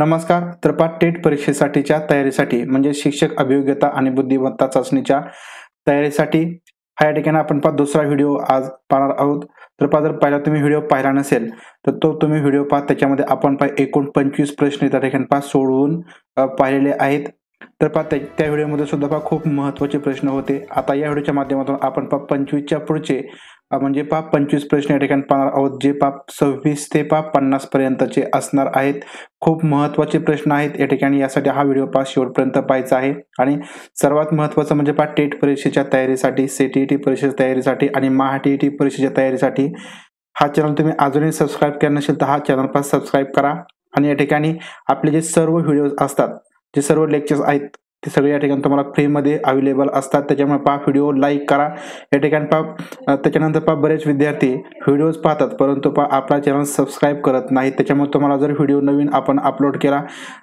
नमस्कार त्रपाट टेट परीक्षेसाठीच्या तयारीसाठी म्हणजे शिक्षक अभियोग्यता आणि बुद्धिमत्ता चाचणीच्या तयारीसाठी हा या ठिकाणी आपण पा दुसरा व्हिडिओ आज पाहणार आहोत तर पा जर पहिला तुम्ही व्हिडिओ पाहिला नसेल तर तो तुम्ही व्हिडिओ पहा त्याच्यामध्ये आपण पा एकूण पंचवीस प्रश्न त्या ठिकाणी पा सोडवून पाहिलेले आहेत तर पा त्या व्हिडिओमध्ये सुद्धा पा खूप महत्त्वाचे प्रश्न होते आता या व्हिडिओच्या माध्यमातून आपण पा पंचवीसच्या पुढचे म्हणजे पाप पंचवीस प्रश्न या ठिकाणी पाहणार आहोत जे पाप सव्वीस ते पाप पन्नास पर्यंतचे असणार आहेत खूप महत्त्वाचे प्रश्न आहेत या ठिकाणी यासाठी हा व्हिडिओ पास शेवटपर्यंत पाहायचा आहे आणि सर्वात महत्त्वाचं म्हणजे पा टेट परीक्षेच्या तयारीसाठी सी टी टी परीक्षेच्या तयारीसाठी आणि महा टी परीक्षेच्या तयारीसाठी हा चॅनल तुम्ही अजूनही सबस्क्राईब केला नसेल तर हा चॅनल पास सबस्क्राईब करा आणि या ठिकाणी आपले जे सर्व व्हिडिओज असतात जे सर्व लेक्चर्स आहेत ते सगळे या ठिकाणी तुम्हाला फ्रीमध्ये अवेलेबल असतात त्याच्यामुळे पहा व्हिडिओ लाईक करा या ठिकाणी पहा त्याच्यानंतर पहा बरेच विद्यार्थी व्हिडिओज पाहतात परंतु पहा आपला चॅनल सबस्क्राईब करत नाही त्याच्यामुळे तुम्हाला जर व्हिडिओ नवीन आपण अपलोड केला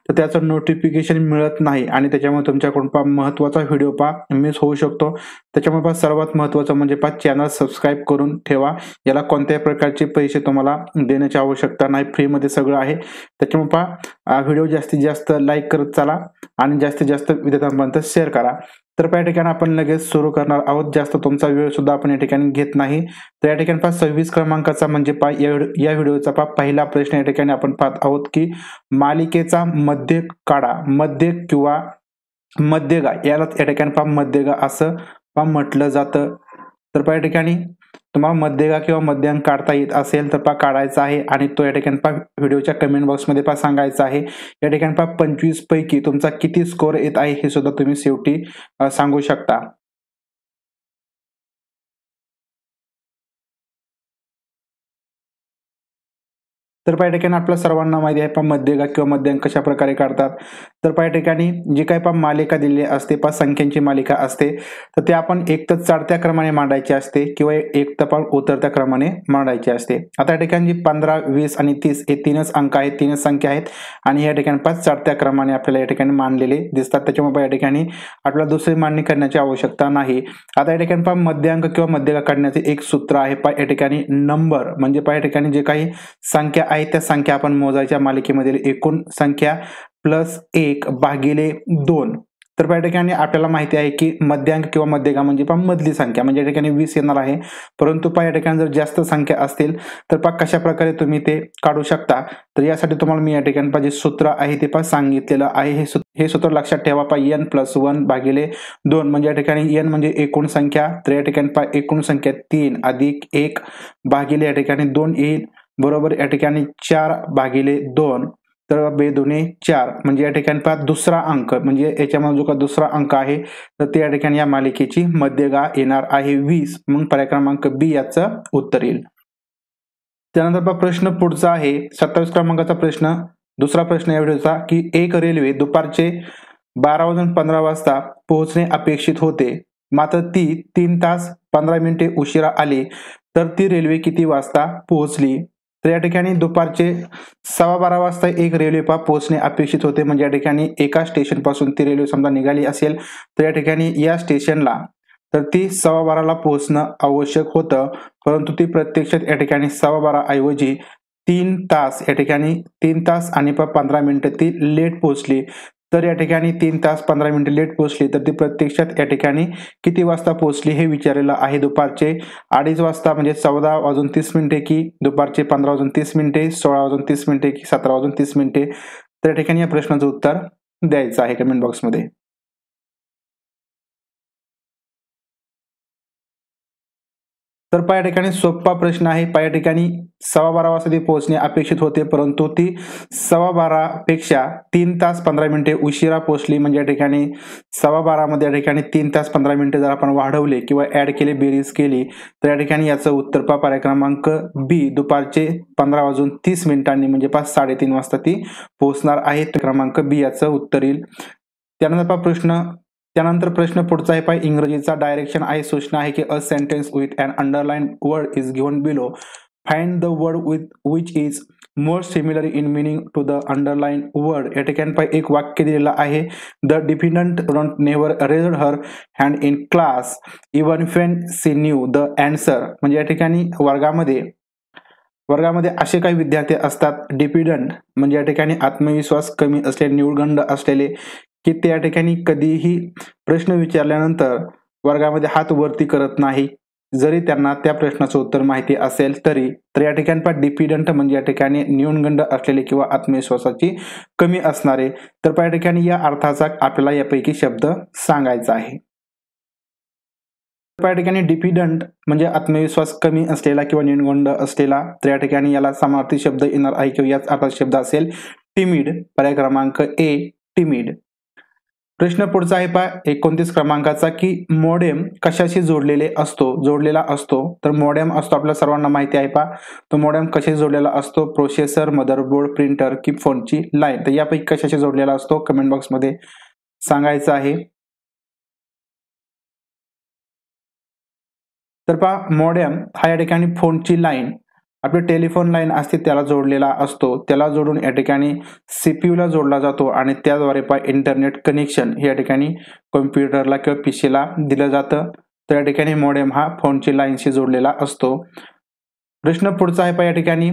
तर त्याचं नोटिफिकेशन मिळत नाही आणि त्याच्यामुळे तुमच्याकडून पहा महत्त्वाचा व्हिडिओ पहा मिस होऊ शकतो त्याच्यामुळे पहा सर्वात महत्त्वाचं म्हणजे पहा चॅनल सबस्क्राईब करून ठेवा याला कोणत्याही प्रकारचे पैसे तुम्हाला देण्याची आवश्यकता नाही फ्रीमध्ये सगळं आहे त्याच्यामुळे पहा व्हिडिओ जास्तीत जास्त लाईक करत चाला आणि जास्तीत जास्त विद्यार्थ्यांपर्यंत शेअर करा तर या ठिकाणी आपण लगेच सुरू करणार आहोत जास्त तुमचा वेळ सुद्धा आपण या ठिकाणी घेत नाही तर या ठिकाणी पहा सव्वीस क्रमांकाचा म्हणजे पा या व्हिडिओचा पहा पहिला प्रश्न या ठिकाणी आपण पाहत आहोत की मालिकेचा मध्य काढा मध्य किंवा मध्यगा यालाच या ठिकाणी पहा मध्यगा असं पहा म्हटलं जातं तर या ठिकाणी तुम्हाला मध्यगा किंवा मध्यांक काढता येत असेल तर पा काढायचा आहे आणि तो या ठिकाणी पा व्हिडिओच्या कमेंट बॉक्समध्ये पा सांगायचा आहे या ठिकाणी पा पैकी तुमचा किती स्कोअर येत आहे हे सुद्धा तुम्ही शेवटी सांगू शकता तर पाय ठिकाणी आपल्या सर्वांना माहिती आहे पण मध्यगा किंवा मध्यांक कशा प्रकारे काढतात तर पाय ठिकाणी जी काही पा मालिका दिलेली असते पाच संख्यांची मालिका असते तर ते आपण एक तर चढत्या क्रमाने मांडायचे असते किंवा एक तर उतरत्या क्रमाने मांडायचे असते आता या ठिकाणी जी पंधरा वीस आणि तीस हे तीनच अंक आहेत तीनच संख्या आहेत आणि या ठिकाणी पाच चढत्या क्रमाने आपल्याला या ठिकाणी मांडलेले दिसतात त्याच्यामुळे या ठिकाणी आपल्याला दुसरी मांडणी करण्याची आवश्यकता नाही आता या ठिकाणी पा मध्यांक किंवा मध्यगा काढण्याचे एक सूत्र आहे पा या ठिकाणी नंबर म्हणजे पा या ठिकाणी जे काही संख्या आहे त्या संख्या आपण मोजायच्या मालिकेमधील एकूण संख्या प्लस एक भागिले दोन तर या ठिकाणी आपल्याला माहिती आहे की मध्यांक किंवा मध्यगा म्हणजे पहा मधली संख्या म्हणजे या ठिकाणी वीस येणार आहे परंतु पहा या ठिकाणी जर जास्त संख्या असतील तर पहा कशा प्रकारे तुम्ही ते काढू शकता तर यासाठी तुम्हाला मी या ठिकाणी पाहिजे सूत्र आहे ते पहा सांगितलेलं आहे हे सूत्र हे सूत्र लक्षात ठेवा पहा एन प्लस वन भागिले दोन म्हणजे या ठिकाणी एन म्हणजे एकूण संख्या तर या ठिकाणी पहा एकूण संख्या तीन अधिक एक भागिले या ठिकाणी दोन येईल बरोबर या ठिकाणी चार भागिले दोन तर बे दोन्ही चार म्हणजे या ठिकाणी पहा दुसरा अंक म्हणजे याच्यामध्ये जो का दुसरा अंक आहे तर ते या ठिकाणी या मालिकेची मध्यगा येणार आहे वीस मग पर्याय क्रमांक बी याचं उत्तर येईल त्यानंतर प्रश्न पुढचा आहे सत्तावीस क्रमांकाचा प्रश्न दुसरा प्रश्न या व्हिडिओचा की एक रेल्वे दुपारचे बारा वाजून पंधरा वाजता पोहोचणे अपेक्षित होते मात्र ती तीन तास पंधरा मिनिटे उशिरा आली तर ती रेल्वे किती वाजता पोहोचली तर या ठिकाणी दुपारचे सव्वा बारा वाजता एक रेल्वे पा पोहोचणे अपेक्षित होते म्हणजे या ठिकाणी एका स्टेशन पासून ती रेल्वे समजा निघाली असेल तर या ठिकाणी या स्टेशनला तर ती सव्वा बाराला पोहोचणं आवश्यक होतं परंतु ती प्रत्यक्षात या ठिकाणी सव्वा बारा ऐवजी तीन तास या ठिकाणी तीन तास आणि पंधरा मिनिटं ती लेट पोहोचली तर या ठिकाणी तीन तास पंधरा मिनिटे लेट पोहोचली तर ती प्रत्यक्षात या ठिकाणी किती वाजता पोहोचली हे विचारलेलं आहे दुपारचे अडीच वाजता म्हणजे चौदा वाजून तीस मिनिटे की दुपारचे पंधरा वाजून तीस मिनिटे सोळा वाजून तीस मिनिटे की सतरा वाजून तीस मिनिटे तर या ठिकाणी या प्रश्नाचं उत्तर द्यायचं आहे कमेंट बॉक्समध्ये तर पाया ठिकाणी सोपा प्रश्न आहे पाया ठिकाणी सव्वा बारा वाजता पोहोचणे अपेक्षित होते परंतु ती सव्वा पेक्षा तीन तास पंधरा मिनिटे उशिरा पोहोचली म्हणजे या ठिकाणी सव्वा बारामध्ये या ठिकाणी तीन तास पंधरा मिनिटे जर आपण वाढवले किंवा ऍड केले बेरीज केली तर या ठिकाणी याचं उत्तर पा पर्याय क्रमांक बी दुपारचे पंधरा वाजून तीस मिनिटांनी म्हणजे पाच साडेतीन वाजता ती पोहोचणार आहे क्रमांक बी याचं उत्तर येईल त्यानंतर पहा प्रश्न त्यानंतर प्रश्न पुढचा आहे पाय इंग्रजीचा डायरेक्शन आहे सूचना आहे की a sentence with and underline word is given below find the word with which is more similar in meaning to the underline word या ठिकाणी एक वाक्य दिलेलं आहे the diffident don't never raise her hand in class even when she knew the answer म्हणजे या ठिकाणी वर्गामध्ये वर्गामध्ये असे काही विद्यार्थी असतात डिफिडंट म्हणजे या ठिकाणी आत्मविश्वास कमी असलेले निवडगंड असलेले की त्या ठिकाणी कधीही प्रश्न विचारल्यानंतर वर्गामध्ये हात वरती करत नाही जरी त्यांना त्या प्रश्नाचं उत्तर माहिती असेल तरी तर या ठिकाणी पहा डिपिडंट म्हणजे या ठिकाणी न्यूनगंड असलेले किंवा आत्मविश्वासाची कमी असणारे तर पहा या ठिकाणी या अर्थाचा आपल्याला यापैकी शब्द सांगायचा आहे या ठिकाणी डिपिडंट म्हणजे आत्मविश्वास कमी असलेला किंवा न्यूनगंड असलेला तर या ठिकाणी याला समार्थी शब्द येणार आहे किंवा याच अर्थाचा शब्द असेल टिमिड पर्याय क्रमांक ए टिमिड प्रश्न पुढचा आहे पहा एकोणतीस क्रमांकाचा की मोडेम कशाशी जोडलेले असतो जोडलेला असतो तर मोडेम असतो आपल्या सर्वांना माहिती आहे पहा तो मोडेम कशाशी जोडलेला असतो प्रोसेसर मदरबोर्ड प्रिंटर की फोनची लाईन तर यापैकी कशाशी जोडलेला असतो कमेंट बॉक्समध्ये सांगायचं आहे तर पहा मोडेम हा या ठिकाणी फोनची लाईन आपली टेलिफोन लाईन असते त्याला जोडलेला असतो त्याला जोडून या ठिकाणी सीपीयूला जोडला जातो आणि त्याद्वारे पा इंटरनेट कनेक्शन या ठिकाणी कम्प्युटरला किंवा पी सीला दिलं जातं तर या ठिकाणी मोडेम हा फोनची लाईनशी जोडलेला असतो प्रश्न पुढचा आहे पा या ठिकाणी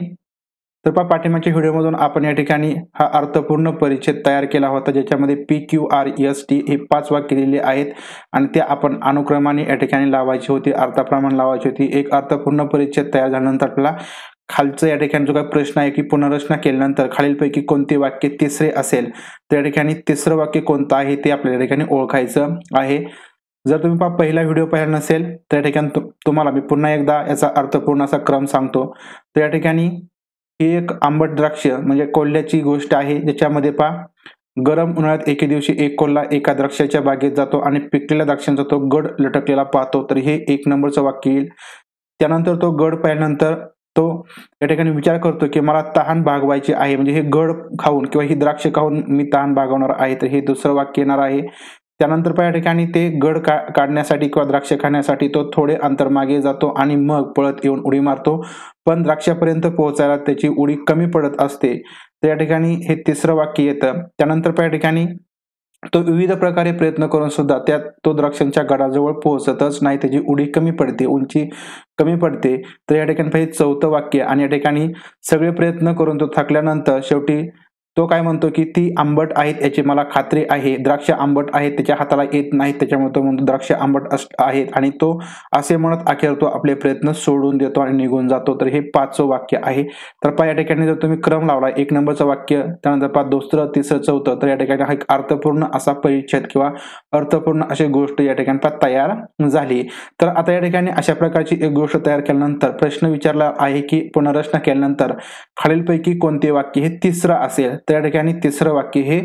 तर पहा पाठिंबाच्या व्हिडिओमधून आपण या ठिकाणी हा अर्थपूर्ण परिच्छेद तयार केला होता ज्याच्यामध्ये P Q R S T हे पाच वाक्य दिलेले आहेत आणि ते आपण अनुक्रमाने या ठिकाणी लावायची होती अर्थाप्रमाणे लावायची होती एक अर्थपूर्ण परिच्छेद तयार झाल्यानंतर आपल्याला खालचं या ठिकाणी जो काही प्रश्न आहे की पुनर्रचना केल्यानंतर खालीलपैकी कोणते वाक्य तिसरे असेल तर या ठिकाणी तिसरं वाक्य कोणतं आहे ते आपल्या ठिकाणी ओळखायचं आहे जर तुम्ही पहा पहिला व्हिडिओ पाहिला नसेल तर या ठिकाणी तुम्हाला मी पुन्हा एकदा याचा अर्थपूर्ण असा क्रम सांगतो तर या ठिकाणी हे एक आंबट द्राक्ष म्हणजे कोल्ह्याची गोष्ट आहे ज्याच्यामध्ये पा गरम उन्हाळ्यात एके दिवशी एक कोल्हा एका द्राक्षाच्या बागेत जातो आणि पिकलेल्या द्राक्षांचा तो गड लटकलेला पाहतो तर हे एक नंबरचं वाक्य येईल त्यानंतर तो गड पाहिल्यानंतर तो या ठिकाणी विचार करतो की मला तहान भागवायची आहे म्हणजे हे गड खाऊन किंवा ही द्राक्ष खाऊन मी तहान भागवणार आहे तर हे दुसरं वाक्य येणार आहे त्यानंतर या ठिकाणी ते गड का काढण्यासाठी किंवा द्राक्ष खाण्यासाठी तो थोडे अंतर मागे जातो आणि मग पळत येऊन उडी मारतो पण द्राक्षापर्यंत पोहोचायला त्याची उडी कमी पडत असते तर या ठिकाणी हे तिसरं वाक्य येतं त्यानंतर या ठिकाणी तो विविध प्रकारे प्रयत्न करून सुद्धा त्यात तो द्राक्षांच्या गडाजवळ पोहोचतच नाही त्याची उडी कमी पडते उंची कमी पडते तर या ठिकाणी पाहिजे चौथं वाक्य आणि या ठिकाणी सगळे प्रयत्न करून तो थकल्यानंतर शेवटी तो काय म्हणतो की ती आंबट आहेत याची मला खात्री आहे द्राक्ष आंबट आहेत त्याच्या हाताला येत नाहीत त्याच्यामुळे तो म्हणतो द्राक्ष आंबट आहेत आणि तो असे म्हणत अखेर तो आपले प्रयत्न सोडून देतो आणि निघून जातो तर हे पाचवं वाक्य आहे तर पहा या ठिकाणी जर तुम्ही क्रम लावला एक नंबरचं वाक्य त्यानंतर पाच दुसरं तिसरं चौथं तर या ठिकाणी हा एक अर्थपूर्ण असा परिच्छेद किंवा अर्थपूर्ण अशी गोष्ट या ठिकाणी पा तयार झाली तर आता या ठिकाणी अशा प्रकारची एक गोष्ट तयार केल्यानंतर प्रश्न विचारला आहे की पुनर्रचना केल्यानंतर खालीलपैकी कोणते वाक्य हे तिसरं असेल त्या ठिकाणी तिसरं वाक्य हे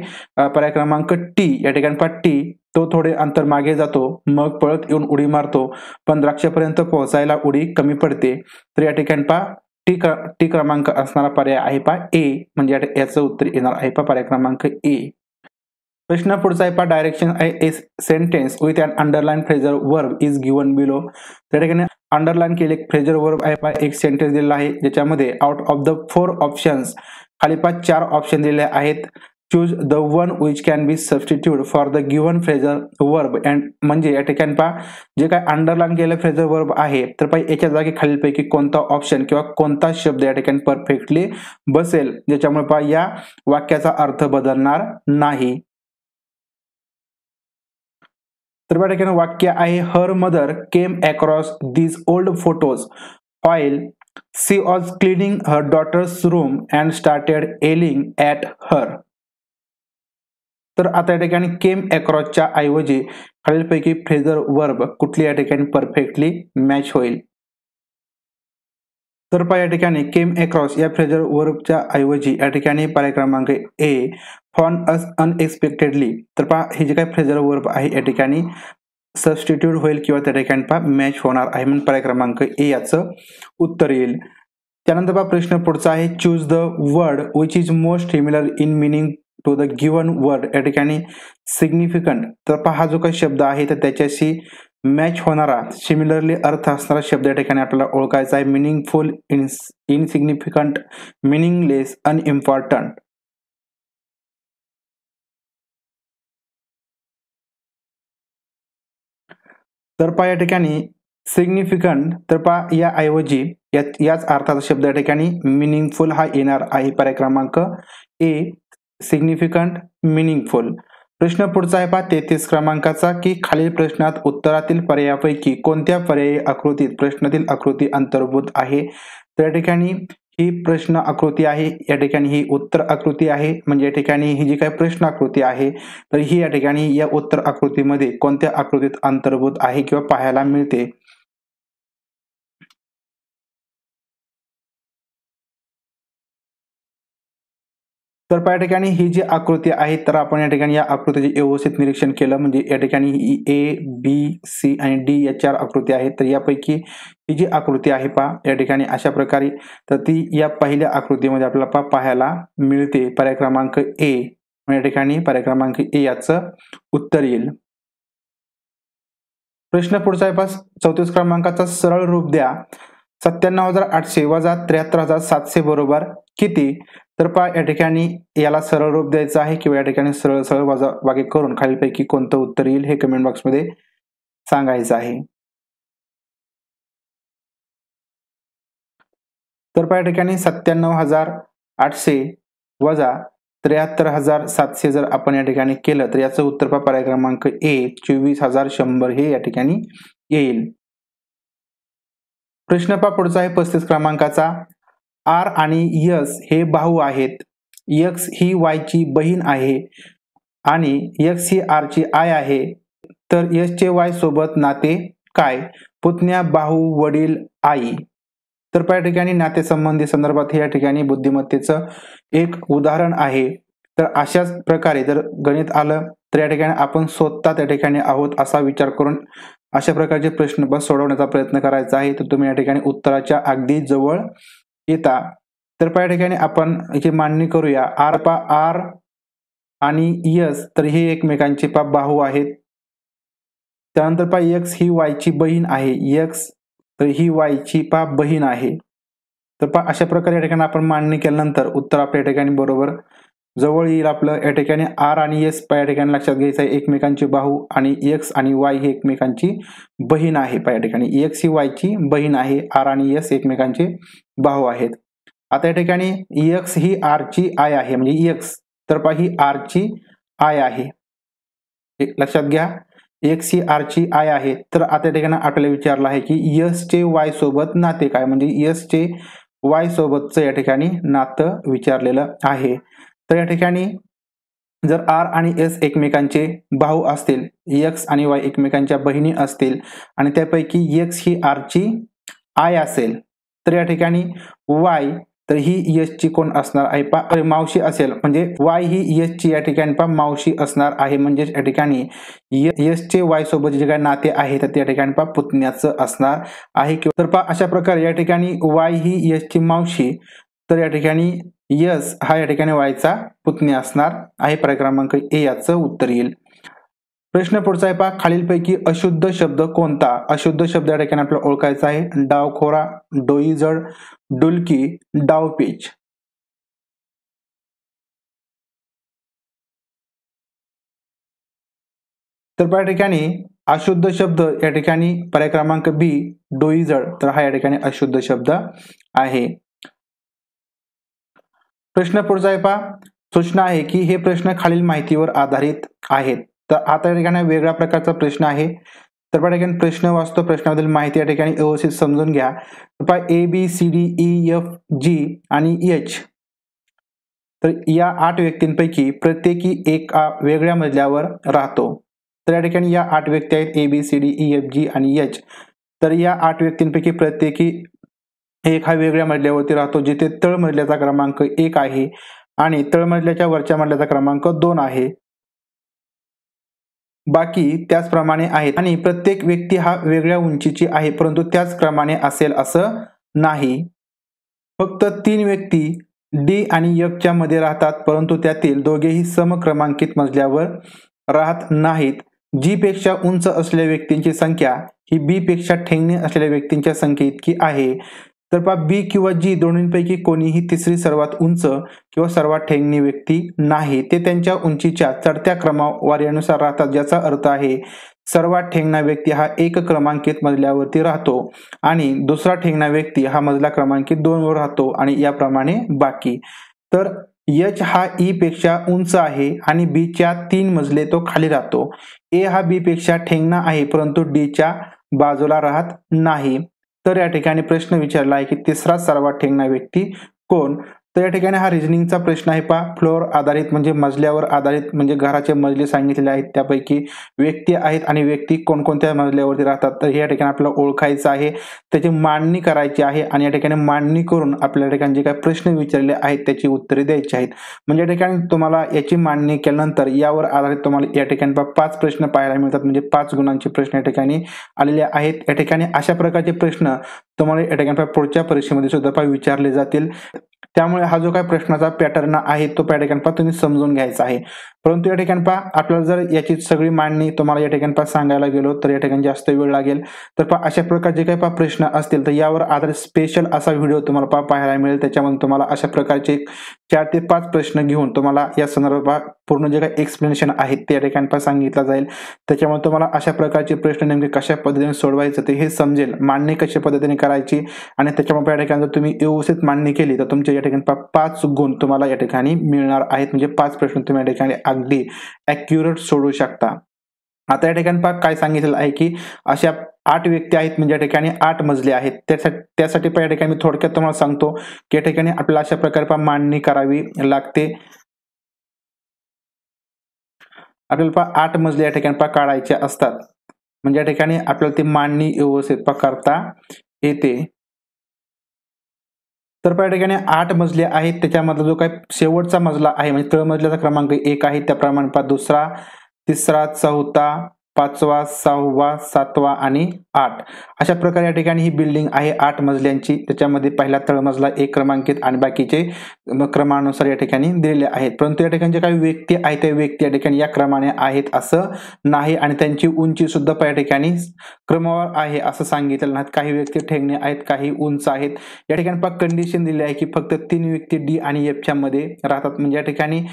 पर्याय क्रमांक टी या ठिकाणी पहा टी तो थोडे अंतर मागे जातो मग पळत येऊन उडी मारतो पण द्राक्षापर्यंत पोहोचायला उडी कमी पडते तर या ठिकाणी पहा टी क्र टी क्रमांक असणारा पर्याय आहे पा ए म्हणजे याचं उत्तर येणार आहे पा पर्याय क्रमांक ए प्रश्न पुढचा आहे पा डायरेक्शन आहे as sentence with and underline phrasal verb is given below त्या ठिकाणी अंडरलाईन केले फ्रेजर वर्ब आहे पा एक सेंटेन्स दिलेला आहे ज्याच्यामध्ये out of the four options खाली पाच चार ऑप्शन दिले आहेत choose the one which can be substitute for the given phrasal verb and म्हणजे या ठिकाणी पहा जे काय अंडरलाईन केलं फ्रेझर वर्ब आहे तर पाहिजे याच्या जागी खालीलपैकी कोणता ऑप्शन किंवा कोणता शब्द या ठिकाणी परफेक्टली बसेल ज्याच्यामुळे पहा या वाक्याचा अर्थ बदलणार नाही तर या ठिकाणी वाक्य आहे her mother came across these old photos while She was cleaning her daughter's room and started yelling at her. तर आता या ठिकाणी केम अक्रॉसच्या ऐवजी खालीलपैकी फ्रेझर वर्ब कुठली या ठिकाणी परफेक्टली मॅच होईल तर पहा या ठिकाणी केम अक्रॉस या फ्रेझर वर्बच्या ऐवजी या ठिकाणी पर्याय क्रमांक ए फॉन अस अनएक्सपेक्टेडली तर पहा हे जे काय फ्रेझर वर्ब आहे या ठिकाणी सबस्टिट्यूट होईल किंवा त्या ठिकाणी पहा मॅच होणार आहे म्हणून पर्याय क्रमांक ए याचं उत्तर येईल त्यानंतर पहा प्रश्न पुढचा आहे choose the word which is most similar in meaning to the given word या ठिकाणी सिग्निफिकंट तर पहा हा जो काही शब्द आहे तर त्याच्याशी मॅच होणारा सिमिलरली अर्थ असणारा शब्द या ठिकाणी आपल्याला ओळखायचा आहे meaningful in insignificant meaningless unimportant तर पा या ठिकाणी सिग्निफिकंट तर पा याऐवजी या याच अर्थाचा शब्द या ठिकाणी मिनिंगफुल हा येणार आहे पर्याय क्रमांक ए सिग्निफिकंट मिनिंगफुल प्रश्न पुढचा आहे पहा तेहतीस क्रमांकाचा की खालील प्रश्नात उत्तरातील पर्यायापैकी कोणत्या पर्यायी आकृतीत प्रश्नातील आकृती अंतर्भूत आहे त्या ठिकाणी ही प्रश्न आकृती आहे या ठिकाणी ही उत्तर आकृती आहे म्हणजे या ठिकाणी ही जी काही प्रश्न आकृती आहे तर ही या ठिकाणी या उत्तर आकृतीमध्ये कोणत्या आकृतीत अंतर्भूत आहे किंवा पाहायला मिळते तर या ठिकाणी ही जी आकृती आहे तर आपण या ठिकाणी या आकृतीचे व्यवस्थित निरीक्षण केलं म्हणजे या ठिकाणी ही ए बी सी आणि डी या चार आकृती आहेत तर यापैकी ही जी आकृती आहे पा या ठिकाणी अशा प्रकारे तर ती या पहिल्या आकृतीमध्ये आपल्याला पा पाहायला मिळते पर्याय क्रमांक ए या ठिकाणी पर्याय क्रमांक ए याचं उत्तर येईल प्रश्न पुढचा आहे पास चौतीस क्रमांकाचा सरळ रूप द्या सत्त्याण्णव हजार आठशे वजा त्र्याहत्तर हजार सातशे बरोबर किती तर पहा या ठिकाणी याला सरळ रूप द्यायचं आहे किंवा या ठिकाणी सरळ सरळ वाजा वागे करून खालीलपैकी कोणतं उत्तर येईल हे कमेंट बॉक्समध्ये सांगायचं आहे तर पहा या ठिकाणी सत्त्याण्णव हजार आठशे वजा त्र्याहत्तर हजार सातशे जर आपण या ठिकाणी केलं तर याचं उत्तर पहा पर्याय क्रमांक ए चोवीस हजार शंभर हे या ठिकाणी येईल प्रश्न पहा पुढचा आहे पस्तीस क्रमांकाचा आर आणि यस हे भाऊ आहेत यक्स ही वायची बहीण आहे आणि यक्स ही आर ची आय आहे तर यसचे वाय सोबत नाते काय पुतण्या भाऊ वडील आई तर त्या ठिकाणी नातेसंबंधी संदर्भात या ठिकाणी बुद्धिमत्तेचं एक उदाहरण आहे तर अशाच प्रकारे जर गणित आलं तर या ठिकाणी आपण स्वतः त्या ठिकाणी आहोत असा विचार करून अशा प्रकारचे प्रश्न पण सोडवण्याचा प्रयत्न करायचा आहे तर तुम्ही या ठिकाणी उत्तराच्या अगदी जवळ येता तर या ठिकाणी आपण इथे मांडणी करूया आर पा आर आणि यस तर हे एकमेकांचे पा बाहू आहेत त्यानंतर पा यक्स ही वायची बहीण आहे यक्स तर ही वायची पा बहीण आहे तर पा अशा प्रकारे या ठिकाणी आपण मांडणी केल्यानंतर उत्तर आपल्या ठिकाणी बरोबर जवळ येईल आपलं या ठिकाणी आर आणि एस पाय ठिकाणी लक्षात घ्यायचं आहे एकमेकांची बाहू आणि एक्स आणि वाय हे एकमेकांची बहीण आहे पाय ठिकाणी एक्स ही वायची बहीण आहे आर आणि एस एकमेकांचे बाहू आहेत आता या ठिकाणी एक्स ही ची आय आहे म्हणजे एक्स तर पहा ही आरची आय आहे लक्षात घ्या एक्स ही ची आय आहे तर आता या ठिकाणी आपल्याला विचारलं आहे की चे वाय सोबत नाते काय म्हणजे यसचे वाय सोबतचं या ठिकाणी नातं विचारलेलं आहे तर या ठिकाणी जर आर आणि एस एकमेकांचे भाऊ असतील एक्स आणि वाय एकमेकांच्या बहिणी असतील आणि त्यापैकी एक्स ही ची आय असेल तर या ठिकाणी वाय तर ही ची कोण असणार आहे पा मावशी असेल म्हणजे वाय ही ची या ठिकाणी पा मावशी असणार आहे म्हणजेच या ठिकाणी यशचे वाय सोबत जे काही नाते आहे तर त्या ठिकाणी पा पुतण्याचं असणार आहे किंवा तर पा अशा प्रकारे या ठिकाणी वाय ही ची मावशी तर या ठिकाणी यस हा या ठिकाणी वायचा पुतणी असणार आहे पर्याय क्रमांक ए याचं उत्तर येईल प्रश्न पुढचा आहे पहा खालीलपैकी अशुद्ध शब्द कोणता अशुद्ध शब्द या ठिकाणी आपल्याला ओळखायचा आहे डावखोरा डोईजड डुलकी डावपीच तर या ठिकाणी अशुद्ध शब्द या ठिकाणी पर्याय क्रमांक बी डोईजड तर हा या ठिकाणी अशुद्ध शब्द आहे प्रश्न पुढचा आहे पहा सूचना आहे की हे प्रश्न खालील माहितीवर आधारित आहेत तर आता या ठिकाणी वेगळ्या प्रकारचा प्रश्न आहे तर पहा ठिकाणी प्रश्न वाचतो प्रश्नामधील माहिती या ठिकाणी व्यवस्थित समजून घ्या पहा A B C D E F G आणि एच तर या आठ व्यक्तींपैकी प्रत्येकी एका वेगळ्या मजल्यावर राहतो तर या ठिकाणी या आठ व्यक्ती आहेत A B C D E F G आणि एच तर या आठ व्यक्तींपैकी प्रत्येकी एक हा वेगळ्या मजल्यावरती राहतो जिथे तळमजल्याचा क्रमांक एक आहे आणि तळमजल्याच्या वरच्या मजल्याचा क्रमांक दोन आहे बाकी त्याचप्रमाणे आहेत आणि प्रत्येक व्यक्ती हा वेगळ्या उंचीची आहे परंतु त्याच क्रमाने असेल असं नाही फक्त तीन व्यक्ती डी आणि यकच्या मध्ये राहतात परंतु त्यातील दोघेही समक्रमांकित मजल्यावर राहत नाहीत जी पेक्षा उंच असलेल्या व्यक्तींची संख्या ही बी पेक्षा ठेंगणी असलेल्या व्यक्तींच्या संख्ये इतकी आहे तर पहा बी किंवा जी दोन्हींपैकी कोणीही तिसरी सर्वात उंच किंवा सर्वात ठेंगणी व्यक्ती नाही ते त्यांच्या उंचीच्या चढत्या क्रमवारीनुसार राहतात ज्याचा अर्थ आहे सर्वात ठेंगणा व्यक्ती हा एक क्रमांकित मजल्यावरती राहतो आणि दुसरा ठेंगणा व्यक्ती हा मजला क्रमांकित दोनवर राहतो आणि याप्रमाणे बाकी तर यच हा ई पेक्षा उंच आहे आणि बीच्या तीन मजले तो खाली राहतो ए हा बी पेक्षा ठेंगणा आहे परंतु डीच्या बाजूला राहत नाही तर या ठिकाणी प्रश्न विचारला आहे की तिसरा सर्वात ठेंगणा व्यक्ती कोण तर या ठिकाणी हा रिजनिंगचा प्रश्न आहे पहा फ्लोअर आधारित म्हणजे मजल्यावर आधारित म्हणजे घराचे मजले सांगितलेले आहेत त्यापैकी व्यक्ती आहेत आणि व्यक्ती कोणकोणत्या मजल्यावरती राहतात तर या ठिकाणी आपल्याला ओळखायचं आहे त्याची मांडणी करायची आहे आणि या ठिकाणी मांडणी करून आपल्या ठिकाणी जे काही प्रश्न विचारले आहेत त्याची उत्तरे द्यायची आहेत म्हणजे या ठिकाणी तुम्हाला याची मांडणी केल्यानंतर यावर आधारित तुम्हाला या ठिकाणी पाच प्रश्न पाहायला मिळतात म्हणजे पाच गुणांचे प्रश्न या ठिकाणी आलेले आहेत या ठिकाणी अशा प्रकारचे प्रश्न तुम्हाला या ठिकाणी पुढच्या परीक्षेमध्ये सुद्धा विचारले जातील त्यामुळे हा जो काही प्रश्नाचा पॅटर्न आहे तो पॅडेकॅम्पा तुम्ही समजून घ्यायचा आहे परंतु या ठिकाणी पहा आपल्याला जर याची सगळी मांडणी तुम्हाला या ठिकाणी पहा सांगायला गेलो तर या ठिकाणी जास्त वेळ लागेल तर पहा अशा प्रकारचे काही पहा प्रश्न असतील तर यावर आधारित स्पेशल असा व्हिडिओ तुम्हाला पहा पाहायला मिळेल त्याच्यामध्ये तुम्हाला अशा प्रकारचे चार ते पाच प्रश्न घेऊन तुम्हाला या संदर्भात पूर्ण जे काही एक्सप्लेनेशन आहे ते या ठिकाणी पहा सांगितलं जाईल त्याच्यामुळे तुम्हाला अशा प्रकारचे प्रश्न नेमके कशा पद्धतीने सोडवायचं ते हे समजेल मांडणी कशा पद्धतीने करायची आणि त्याच्यामुळे या ठिकाणी जर तुम्ही व्यवस्थित मांडणी केली तर तुमच्या या ठिकाणी पाच गुण तुम्हाला या ठिकाणी मिळणार आहेत म्हणजे पाच प्रश्न तुम्ही या ठिकाणी अगदी ॲक्युरेट सोडू शकता आता या ठिकाणी पहा काय सांगितलेलं आहे की अशा आठ व्यक्ती आहेत म्हणजे या ठिकाणी आठ मजले आहेत त्यासाठी त्यासाठी पण या ठिकाणी मी थोडक्यात तुम्हाला सांगतो की या ठिकाणी आपल्याला अशा प्रकारे मांडणी करावी लागते आपल्याला आठ मजले या ठिकाणी पहा काढायचे असतात म्हणजे या ठिकाणी आपल्याला ती मांडणी व्यवस्थित करता येते तर त्या ठिकाणी आठ मजले आहेत त्याच्यामधला जो काही शेवटचा मजला आहे म्हणजे तळमजल्याचा क्रमांक एक आहे त्याप्रमाणे दुसरा तिसरा चौथा पाचवा सहावा सातवा आणि आठ अशा प्रकारे या ठिकाणी ही बिल्डिंग आहे आठ मजल्यांची त्याच्यामध्ये पहिला तळमजला एक क्रमांकित आणि बाकीचे क्रमानुसार या ठिकाणी दिलेले आहेत परंतु या ठिकाणी जे काही व्यक्ती आहेत त्या व्यक्ती या ठिकाणी या क्रमाने आहेत असं नाही आणि त्यांची उंची सुद्धा या ठिकाणी क्रमावर आहे असं सांगितलं नाही काही व्यक्ती ठेंगणे आहेत काही उंच आहेत या ठिकाणी पक कंडिशन दिली आहे की फक्त तीन व्यक्ती डी आणि एफच्या मध्ये राहतात म्हणजे या ठिकाणी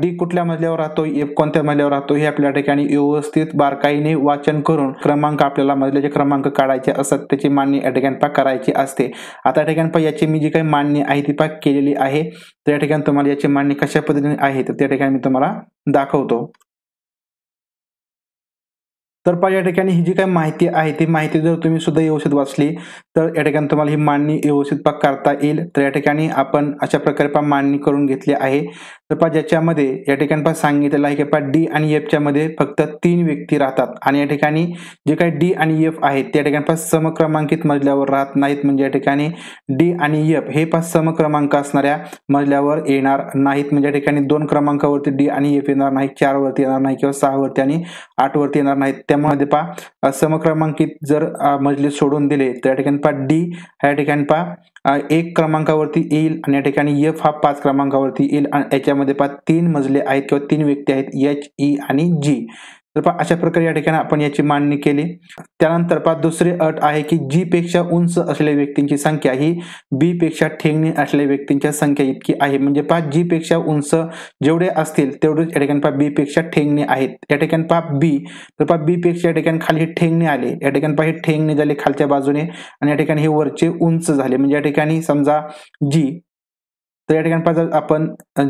डी कुठल्या मजल्यावर राहतो एफ कोणत्या मजल्यावर राहतो हे आपल्या ठिकाणी व्यवस्थित बारकाईने वाचन करून क्रमांक आपल्याला मजल्याचे क्रमांक काढायचे करायचे असत त्याची मांडणी या ठिकाणी पा करायची असते आता या ठिकाणी याची मी जी काही मांडणी आहे ती पा केलेली आहे तर या ठिकाणी तुम्हाला याची मांडणी कशा पद्धतीने आहे तर त्या ठिकाणी मी तुम्हाला दाखवतो तर पहा या ठिकाणी ही जी काही माहिती आहे ती माहिती जर तुम्ही सुद्धा व्यवस्थित वाचली तर या ठिकाणी तुम्हाला ही मांडणी व्यवस्थित पा करता येईल तर या ठिकाणी आपण अशा प्रकारे पा मांडणी करून घेतली आहे तर पहा ज्याच्यामध्ये या ठिकाणी पहा सांगितलेलं आहे की पहा डी आणि एफच्या मध्ये फक्त तीन व्यक्ती राहतात आणि या ठिकाणी जे काही डी आणि एफ आहेत त्या ठिकाणी पहा समक्रमांकित मजल्यावर राहत नाहीत म्हणजे या ठिकाणी डी आणि एफ हे पहा समक्रमांक असणाऱ्या मजल्यावर येणार नाहीत म्हणजे या ठिकाणी दोन क्रमांकावरती डी आणि एफ येणार नाही चार वरती येणार नाही किंवा सहा वरती आणि वरती येणार नाहीत त्यामध्ये पहा समक्रमांकित जर मजले सोडून दिले तर या ठिकाणी पहा डी या ठिकाणी पहा एक क्रमांकावरती येईल आणि या ठिकाणी एफ हा पाच क्रमांकावरती येईल आणि याच्यामध्ये पाच तीन मजले आहेत किंवा तीन व्यक्ती आहेत एच ई e आणि जी तर पहा अशा प्रकारे या ठिकाणी आपण याची मांडणी केली त्यानंतर पहा दुसरी अट आहे की जी पेक्षा उंच असलेल्या व्यक्तींची संख्या ही बी पेक्षा ठेंगणी असलेल्या व्यक्तींच्या संख्या इतकी आहे म्हणजे पहा जी पेक्षा उंच जेवढे असतील तेवढेच या ठिकाणी पहा बी पेक्षा ठेंगणी आहेत या ठिकाणी पा बी तर पहा बी पेक्षा या ठिकाणी खाली ठेंगणे आले या ठिकाणी पहा हे ठेंगणी झाले खालच्या बाजूने आणि या ठिकाणी हे वरचे उंच झाले म्हणजे या ठिकाणी समजा जी तर या ठिकाणी पा जर आपण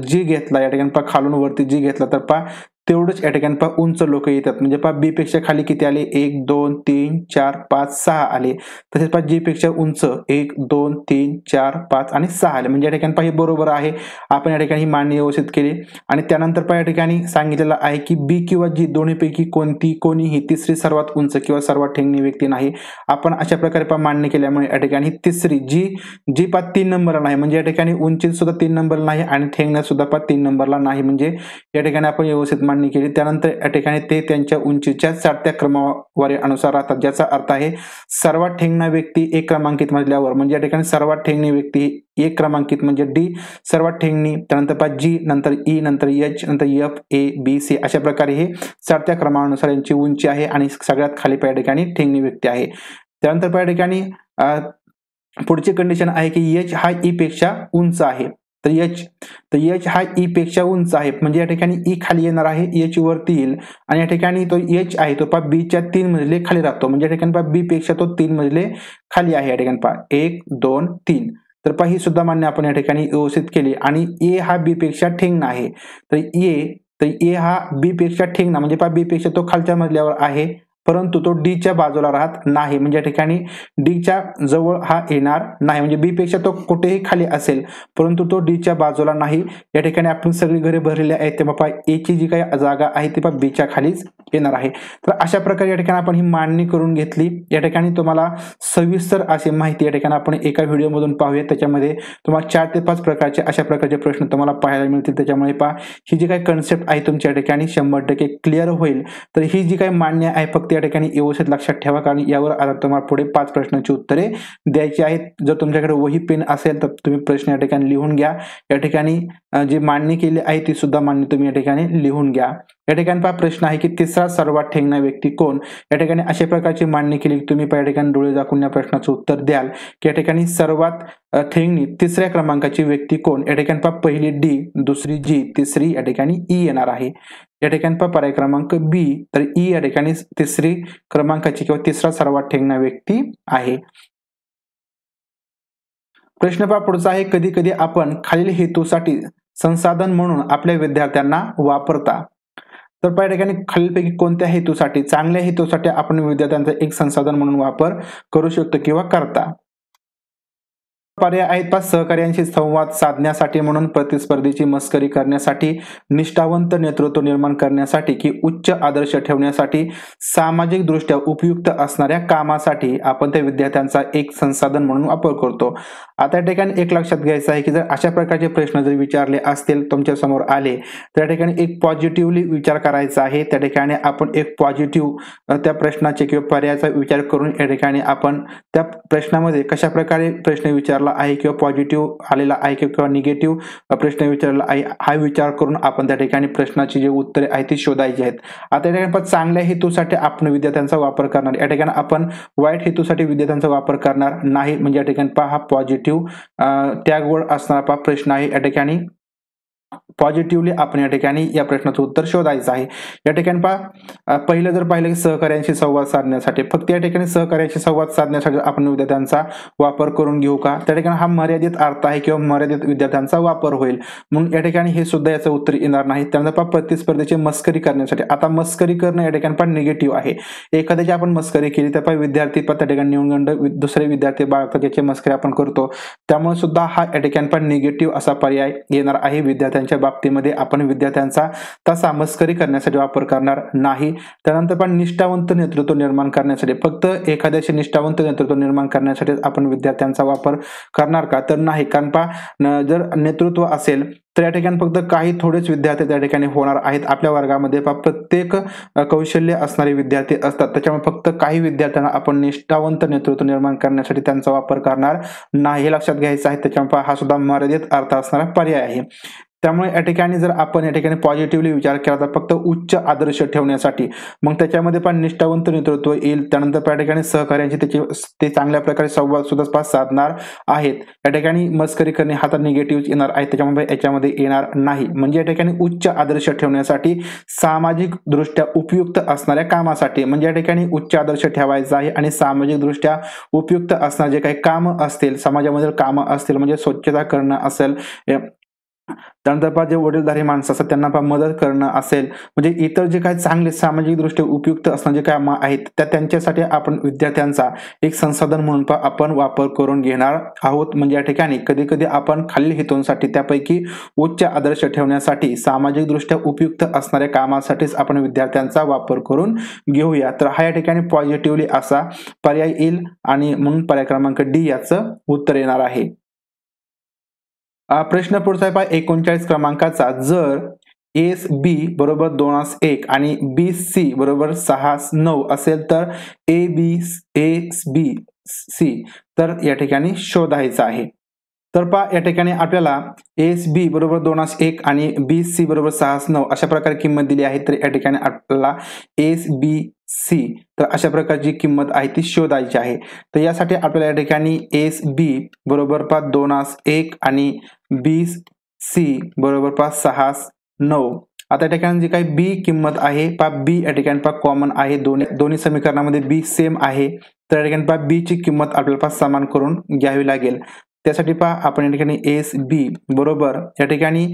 जी घेतला या ठिकाणी पा खालून वरती जी घेतला तर पा तेवढंच या ठिकाणी पहा उंच लोक येतात म्हणजे पहा बी पेक्षा खाली किती आले एक दोन तीन चार पाच सहा आले तसेच पहा जी पेक्षा उंच एक दोन तीन चार पाच आणि सहा आले म्हणजे या ठिकाणी पहा हे बरोबर आहे आपण या ठिकाणी ही मांडणी व्यवस्थित केली आणि त्यानंतर पहा या ठिकाणी सांगितलेलं आहे की बी किंवा जी दोन्हीपैकी कोणती कोणी ही तिसरी सर्वात उंच किंवा सर्वात ठेंगणी व्यक्ती नाही आपण अशा प्रकारे पहा मांडणी केल्यामुळे या ठिकाणी तिसरी जी जी पा तीन नंबरला नाही म्हणजे या ठिकाणी उंची सुद्धा तीन नंबरला नाही आणि ठेंगण्यात सुद्धा पहा तीन नंबरला नाही म्हणजे या ठिकाणी आपण व्यवस्थित मांडणी केली त्यानंतर या ठिकाणी ते त्यांच्या उंचीच्या चढत्या अनुसार राहतात ज्याचा अर्थ आहे सर्वात ठेंगणा व्यक्ती एक क्रमांकित मजल्यावर म्हणजे या ठिकाणी सर्वात ठेंगणी व्यक्ती एक क्रमांकित म्हणजे डी सर्वात ठेंगणी त्यानंतर पाच जी नंतर ई नंतर एच नंतर एफ ए बी सी अशा प्रकारे हे चढत्या क्रमानुसार यांची उंची आहे आणि सगळ्यात खाली पाया ठिकाणी ठेंगणी व्यक्ती आहे त्यानंतर पाया ठिकाणी पुढची कंडिशन आहे की एच हा ई पेक्षा उंच आहे तर एच तर एच हा ई e पेक्षा उंच आहे म्हणजे या ठिकाणी ई e खाली येणार आहे एच वरती येईल आणि या ठिकाणी तो एच आहे तो पा बीच्या तीन मजले खाली राहतो म्हणजे या ठिकाणी पा बी पेक्षा तो तीन मजले खाली आहे या ठिकाणी पा एक दोन तीन तर पहा ही सुद्धा मान्य आपण या ठिकाणी व्यवस्थित केली आणि ए हा बी पेक्षा ठेंगणा आहे तर ए तर ए हा बी पेक्षा ठेंगणा म्हणजे पहा बी पेक्षा तो खालच्या मजल्यावर आहे परंतु तो डीच्या बाजूला राहत नाही म्हणजे या ठिकाणी डीच्या जवळ हा येणार नाही म्हणजे बी पेक्षा तो कुठेही खाली असेल परंतु तो डीच्या बाजूला नाही या ठिकाणी आपण सगळी घरे भरलेली आहेत ते बाबा एची जी काही जागा आहे ती बा बीच्या खालीच येणार आहे तर अशा प्रकारे या ठिकाणी आपण ही मांडणी करून घेतली या ठिकाणी तुम्हाला सविस्तर अशी माहिती या ठिकाणी आपण एका व्हिडिओमधून पाहूया त्याच्यामध्ये तुम्हाला चार ते पाच प्रकारचे अशा प्रकारचे प्रश्न तुम्हाला पाहायला मिळतील त्याच्यामुळे पहा ही जी काही कन्सेप्ट आहे तुमच्या ठिकाणी शंभर टक्के क्लिअर होईल तर ही जी काही मान्य आहे फक्त या ठिकाणी व्यवस्थित लक्षात ठेवा कारण यावर आता तुम्हाला पुढे पाच प्रश्नांची उत्तरे द्यायची आहेत जर तुमच्याकडे वही पेन असेल तर तुम्ही प्रश्न या ठिकाणी लिहून घ्या या ठिकाणी जी मांडणी केली आहे ती सुद्धा मान्य तुम्ही या ठिकाणी लिहून घ्या या ठिकाणी पहा प्रश्न आहे की ते तिसरा सर्वात ठेंगणा व्यक्ती कोण या ठिकाणी अशा प्रकारची मांडणी केली की तुम्ही या ठिकाणी डोळे दाखवून या प्रश्नाचं उत्तर द्याल की या ठिकाणी सर्वात ठेंगणी तिसऱ्या क्रमांकाची व्यक्ती कोण या ठिकाणी पहा पहिली डी दुसरी जी तिसरी या ठिकाणी ई येणार आहे या ठिकाणी पहा पर्याय क्रमांक बी तर ई या ठिकाणी तिसरी क्रमांकाची किंवा तिसरा सर्वात ठेंगणा व्यक्ती आहे प्रश्न पहा पुढचा आहे कधी कधी आपण खालील हेतूसाठी संसाधन म्हणून आपल्या विद्यार्थ्यांना वापरता तर पहिल्या ठिकाणी खालीलपैकी कोणत्या हेतूसाठी चांगल्या हेतूसाठी आपण विद्यार्थ्यांचा एक संसाधन म्हणून वापर करू शकतो किंवा करता पर्याय आहेत पाच सहकार्यांशी संवाद साधण्यासाठी म्हणून प्रतिस्पर्धीची मस्करी करण्यासाठी निष्ठावंत नेतृत्व निर्माण करण्यासाठी की उच्च आदर्श ठेवण्यासाठी सामाजिक दृष्ट्या उपयुक्त असणाऱ्या कामासाठी आपण त्या विद्यार्थ्यांचा एक संसाधन म्हणून वापर करतो आता या ठिकाणी एक लक्षात घ्यायचं आहे की जर अशा प्रकारचे प्रश्न जर विचारले असतील तुमच्या समोर आले तर त्या ठिकाणी एक पॉझिटिव्हली विचार करायचा आहे त्या ठिकाणी आपण एक पॉझिटिव्ह त्या प्रश्नाचे किंवा पर्यायाचा विचार करून या ठिकाणी आपण त्या प्रश्नामध्ये कशा प्रकारे प्रश्न विचारला आहे किंवा पॉझिटिव्ह आलेला आहे किंवा निगेटिव्ह प्रश्न विचारला आहे हा विचार करून आपण त्या ठिकाणी प्रश्नाची जे उत्तरे आहेत ती शोधायची आहेत आता या ठिकाणी पण चांगल्या हेतूसाठी आपण विद्यार्थ्यांचा वापर करणार या ठिकाणी आपण वाईट हेतूसाठी विद्यार्थ्यांचा वापर करणार नाही म्हणजे या ठिकाणी पहा पॉझिटिव्ह निगेटिव्ह uh, टॅगवर असणारा प्रश्न आहे या ठिकाणी पॉझिटिव्हली आपण या ठिकाणी या प्रश्नाचं उत्तर शोधायचं आहे या ठिकाणी पहा पहिलं जर पाहिलं की सहकार्यांशी संवाद साधण्यासाठी फक्त या ठिकाणी सहकार्याशी संवाद साधण्यासाठी आपण विद्यार्थ्यांचा वापर करून घेऊ का त्या ठिकाणी हा मर्यादित अर्थ आहे किंवा मर्यादित विद्यार्थ्यांचा वापर होईल म्हणून या ठिकाणी हे सुद्धा याचं उत्तर येणार नाही त्यानंतर पहा प्रतिस्पर्धेची मस्करी करण्यासाठी आता मस्करी करणं या ठिकाणी पण निगेटिव्ह आहे एखाद्याची आपण मस्करी केली तर पहा विद्यार्थी पण त्या ठिकाणी निवडगंड दुसरे विद्यार्थी बाळगतात याची मस्करी आपण करतो त्यामुळे सुद्धा हा या ठिकाणी पण निगेटिव्ह असा पर्याय येणार आहे विद्यार्थ्यांच्या विद्यार्थ्यांच्या बाबतीमध्ये आपण विद्यार्थ्यांचा तसा मस्करी करण्यासाठी वापर करणार नाही त्यानंतर पण निष्ठावंत नेतृत्व निर्माण करण्यासाठी फक्त एखाद्याशी निष्ठावंत नेतृत्व निर्माण करण्यासाठी आपण विद्यार्थ्यांचा वापर करणार का तर नाही कारण पा जर नेतृत्व असेल तर या ठिकाणी फक्त काही थोडेच विद्यार्थी त्या ठिकाणी होणार आहेत आपल्या वर्गामध्ये प्रत्येक कौशल्य असणारे विद्यार्थी असतात त्याच्यामुळे फक्त काही विद्यार्थ्यांना आपण निष्ठावंत नेतृत्व निर्माण करण्यासाठी त्यांचा वापर करणार नाही लक्षात घ्यायचं आहे त्याच्यामुळे हा सुद्धा मर्यादित अर्थ असणारा पर्याय आहे त्यामुळे या ठिकाणी जर आपण या ठिकाणी पॉझिटिव्हली विचार केला तर फक्त उच्च आदर्श ठेवण्यासाठी मग त्याच्यामध्ये पण निष्ठावंत नेतृत्व येईल त्यानंतर या ठिकाणी सहकार्यांची त्याची ते चांगल्या प्रकारे संवाद सुद्धा साधणार आहेत या ठिकाणी मस्करी करणे हा तर निगेटिव्ह येणार आहे त्याच्यामुळे याच्यामध्ये येणार नाही म्हणजे या ठिकाणी उच्च आदर्श ठेवण्यासाठी सामाजिक दृष्ट्या उपयुक्त असणाऱ्या कामासाठी म्हणजे या ठिकाणी उच्च आदर्श ठेवायचा आहे आणि सामाजिकदृष्ट्या उपयुक्त असणारे जे काही कामं असतील समाजामधील कामं असतील म्हणजे स्वच्छता करणं असेल त्यानंतर पहा जे वडीलधारी माणसं असतात त्यांना पहा मदत करणं असेल म्हणजे इतर जे काही चांगले सामाजिक सामाजिकदृष्ट्या उपयुक्त असणारे जे काय आहेत त्या त्यांच्यासाठी आपण विद्यार्थ्यांचा एक संसाधन म्हणून पहा आपण वापर करून घेणार आहोत म्हणजे या ठिकाणी कधी कधी आपण खालील हेतूंसाठी त्यापैकी उच्च आदर्श ठेवण्यासाठी सामाजिकदृष्ट्या उपयुक्त असणाऱ्या कामासाठीच आपण विद्यार्थ्यांचा वापर करून घेऊया तर हा या ठिकाणी पॉझिटिव्हली असा पर्याय येईल आणि म्हणून पर्याय क्रमांक डी याचं उत्तर येणार आहे प्रश्न पुढचा आहे पहा एकोणचाळीस क्रमांकाचा जर एस बी बरोबर दोनास एक आणि बी सी बरोबर सहा नऊ असेल तर A B S B C तर या ठिकाणी शोधायचा आहे तर पहा या ठिकाणी आपल्याला एस बी बरोबर दोनास एक आणि बी सी बरोबर सहास नऊ अशा प्रकारे किंमत दिली आहे तर या ठिकाणी आपल्याला एस बी सी तर अशा प्रकारची किंमत आहे ती शोधायची आहे तर यासाठी आपल्याला या ठिकाणी एस बी बरोबर पा दोनास एक आणि बी सी बरोबर पा सहास नऊ आता या ठिकाणी जी काही बी किंमत आहे पा बी या ठिकाणी पा कॉमन आहे दोन्ही दोन्ही समीकरणामध्ये बी सेम आहे तर या ठिकाणी पा ची किंमत आपल्याला पा समान करून घ्यावी लागेल त्यासाठी पहा आपण या ठिकाणी एस बी बरोबर या ठिकाणी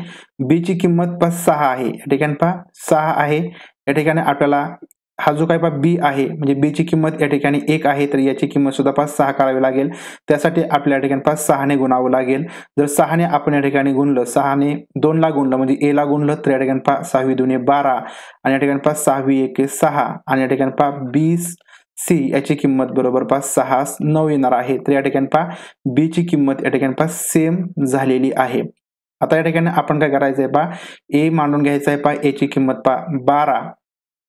बीची किंमत पहा सहा आहे या ठिकाणी पहा सहा आहे या ठिकाणी आपल्याला हा जो काय पहा बी आहे म्हणजे बीची किंमत या ठिकाणी एक आहे तर याची किंमत सुद्धा पाच सहा करावी लागेल त्यासाठी आपल्या या ठिकाणी पाच सहाने गुणावं लागेल जर सहाने आपण या ठिकाणी गुणलं सहाने दोनला गुणलं म्हणजे एला गुणलं तर या ठिकाणी पहा सहावी दोन्ही बारा आणि या ठिकाणी पाच सहावी एक सहा आणि या ठिकाणी पहा बीस सी याची किंमत बरोबर पहा सहा नऊ येणार आहे तर या ठिकाणी पहा बी ची किंमत या ठिकाणी पास सेम झालेली आहे आता या ठिकाणी आपण काय करायचं आहे पहा ए मांडून घ्यायचं आहे पहा एची किंमत पहा बारा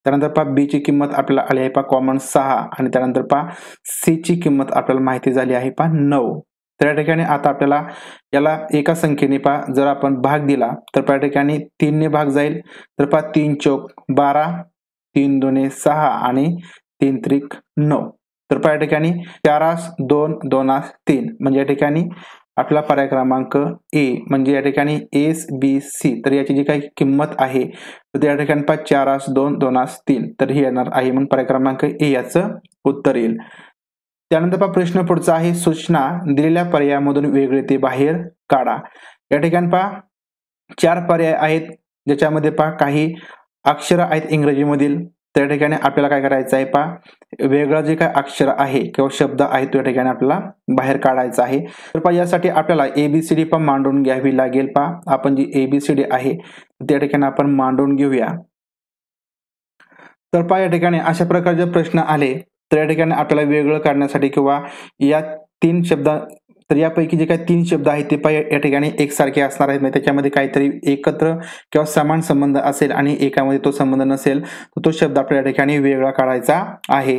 त्यानंतर पहा ची किंमत आपल्याला आली आहे पहा कॉमन सहा आणि त्यानंतर पहा ची किंमत आपल्याला माहिती झाली आहे पहा नऊ तर या ठिकाणी आता आपल्याला याला एका संख्येने पहा जर आपण भाग दिला तर त्या ठिकाणी तीनने भाग जाईल तर पहा तीन चौक बारा तीन दोने सहा आणि तीन त्रिक नऊ तर पहा या ठिकाणी चारास दोन आस तीन म्हणजे या ठिकाणी आपला पर्याय क्रमांक ए म्हणजे या ठिकाणी एस बी सी तर याची जी काही किंमत आहे तर या ठिकाणी पहा आस दोन आस तीन तर ही येणार आहे म्हणून पर्याय क्रमांक ए याच उत्तर येईल त्यानंतर पहा प्रश्न पुढचा आहे सूचना दिलेल्या पर्यायामधून वेगळे ते बाहेर काढा या ठिकाणी पहा चार पर्याय आहेत ज्याच्यामध्ये पहा काही अक्षर आहेत इंग्रजीमधील त्या ठिकाणी आपल्याला काय करायचं आहे पहा वेगळा जे काय अक्षर आहे किंवा शब्द आहे तो या ठिकाणी आपल्याला बाहेर काढायचा आहे तर पहा यासाठी आपल्याला ए बी सी डी पण मांडून घ्यावी लागेल पहा आपण जी ए बी सी डी आहे त्या ठिकाणी आपण मांडून घेऊया तर पहा या ठिकाणी अशा प्रकारचे प्रश्न आले तर या ठिकाणी आपल्याला वेगळं काढण्यासाठी किंवा या तीन शब्द तर यापैकी जे काही तीन शब्द आहेत ते पाय या ठिकाणी एकसारखे असणार आहेत म्हणजे त्याच्यामध्ये काहीतरी एकत्र किंवा समान संबंध असेल आणि एकामध्ये तो संबंध नसेल तर तो शब्द आपल्या या ठिकाणी वेगळा काढायचा आहे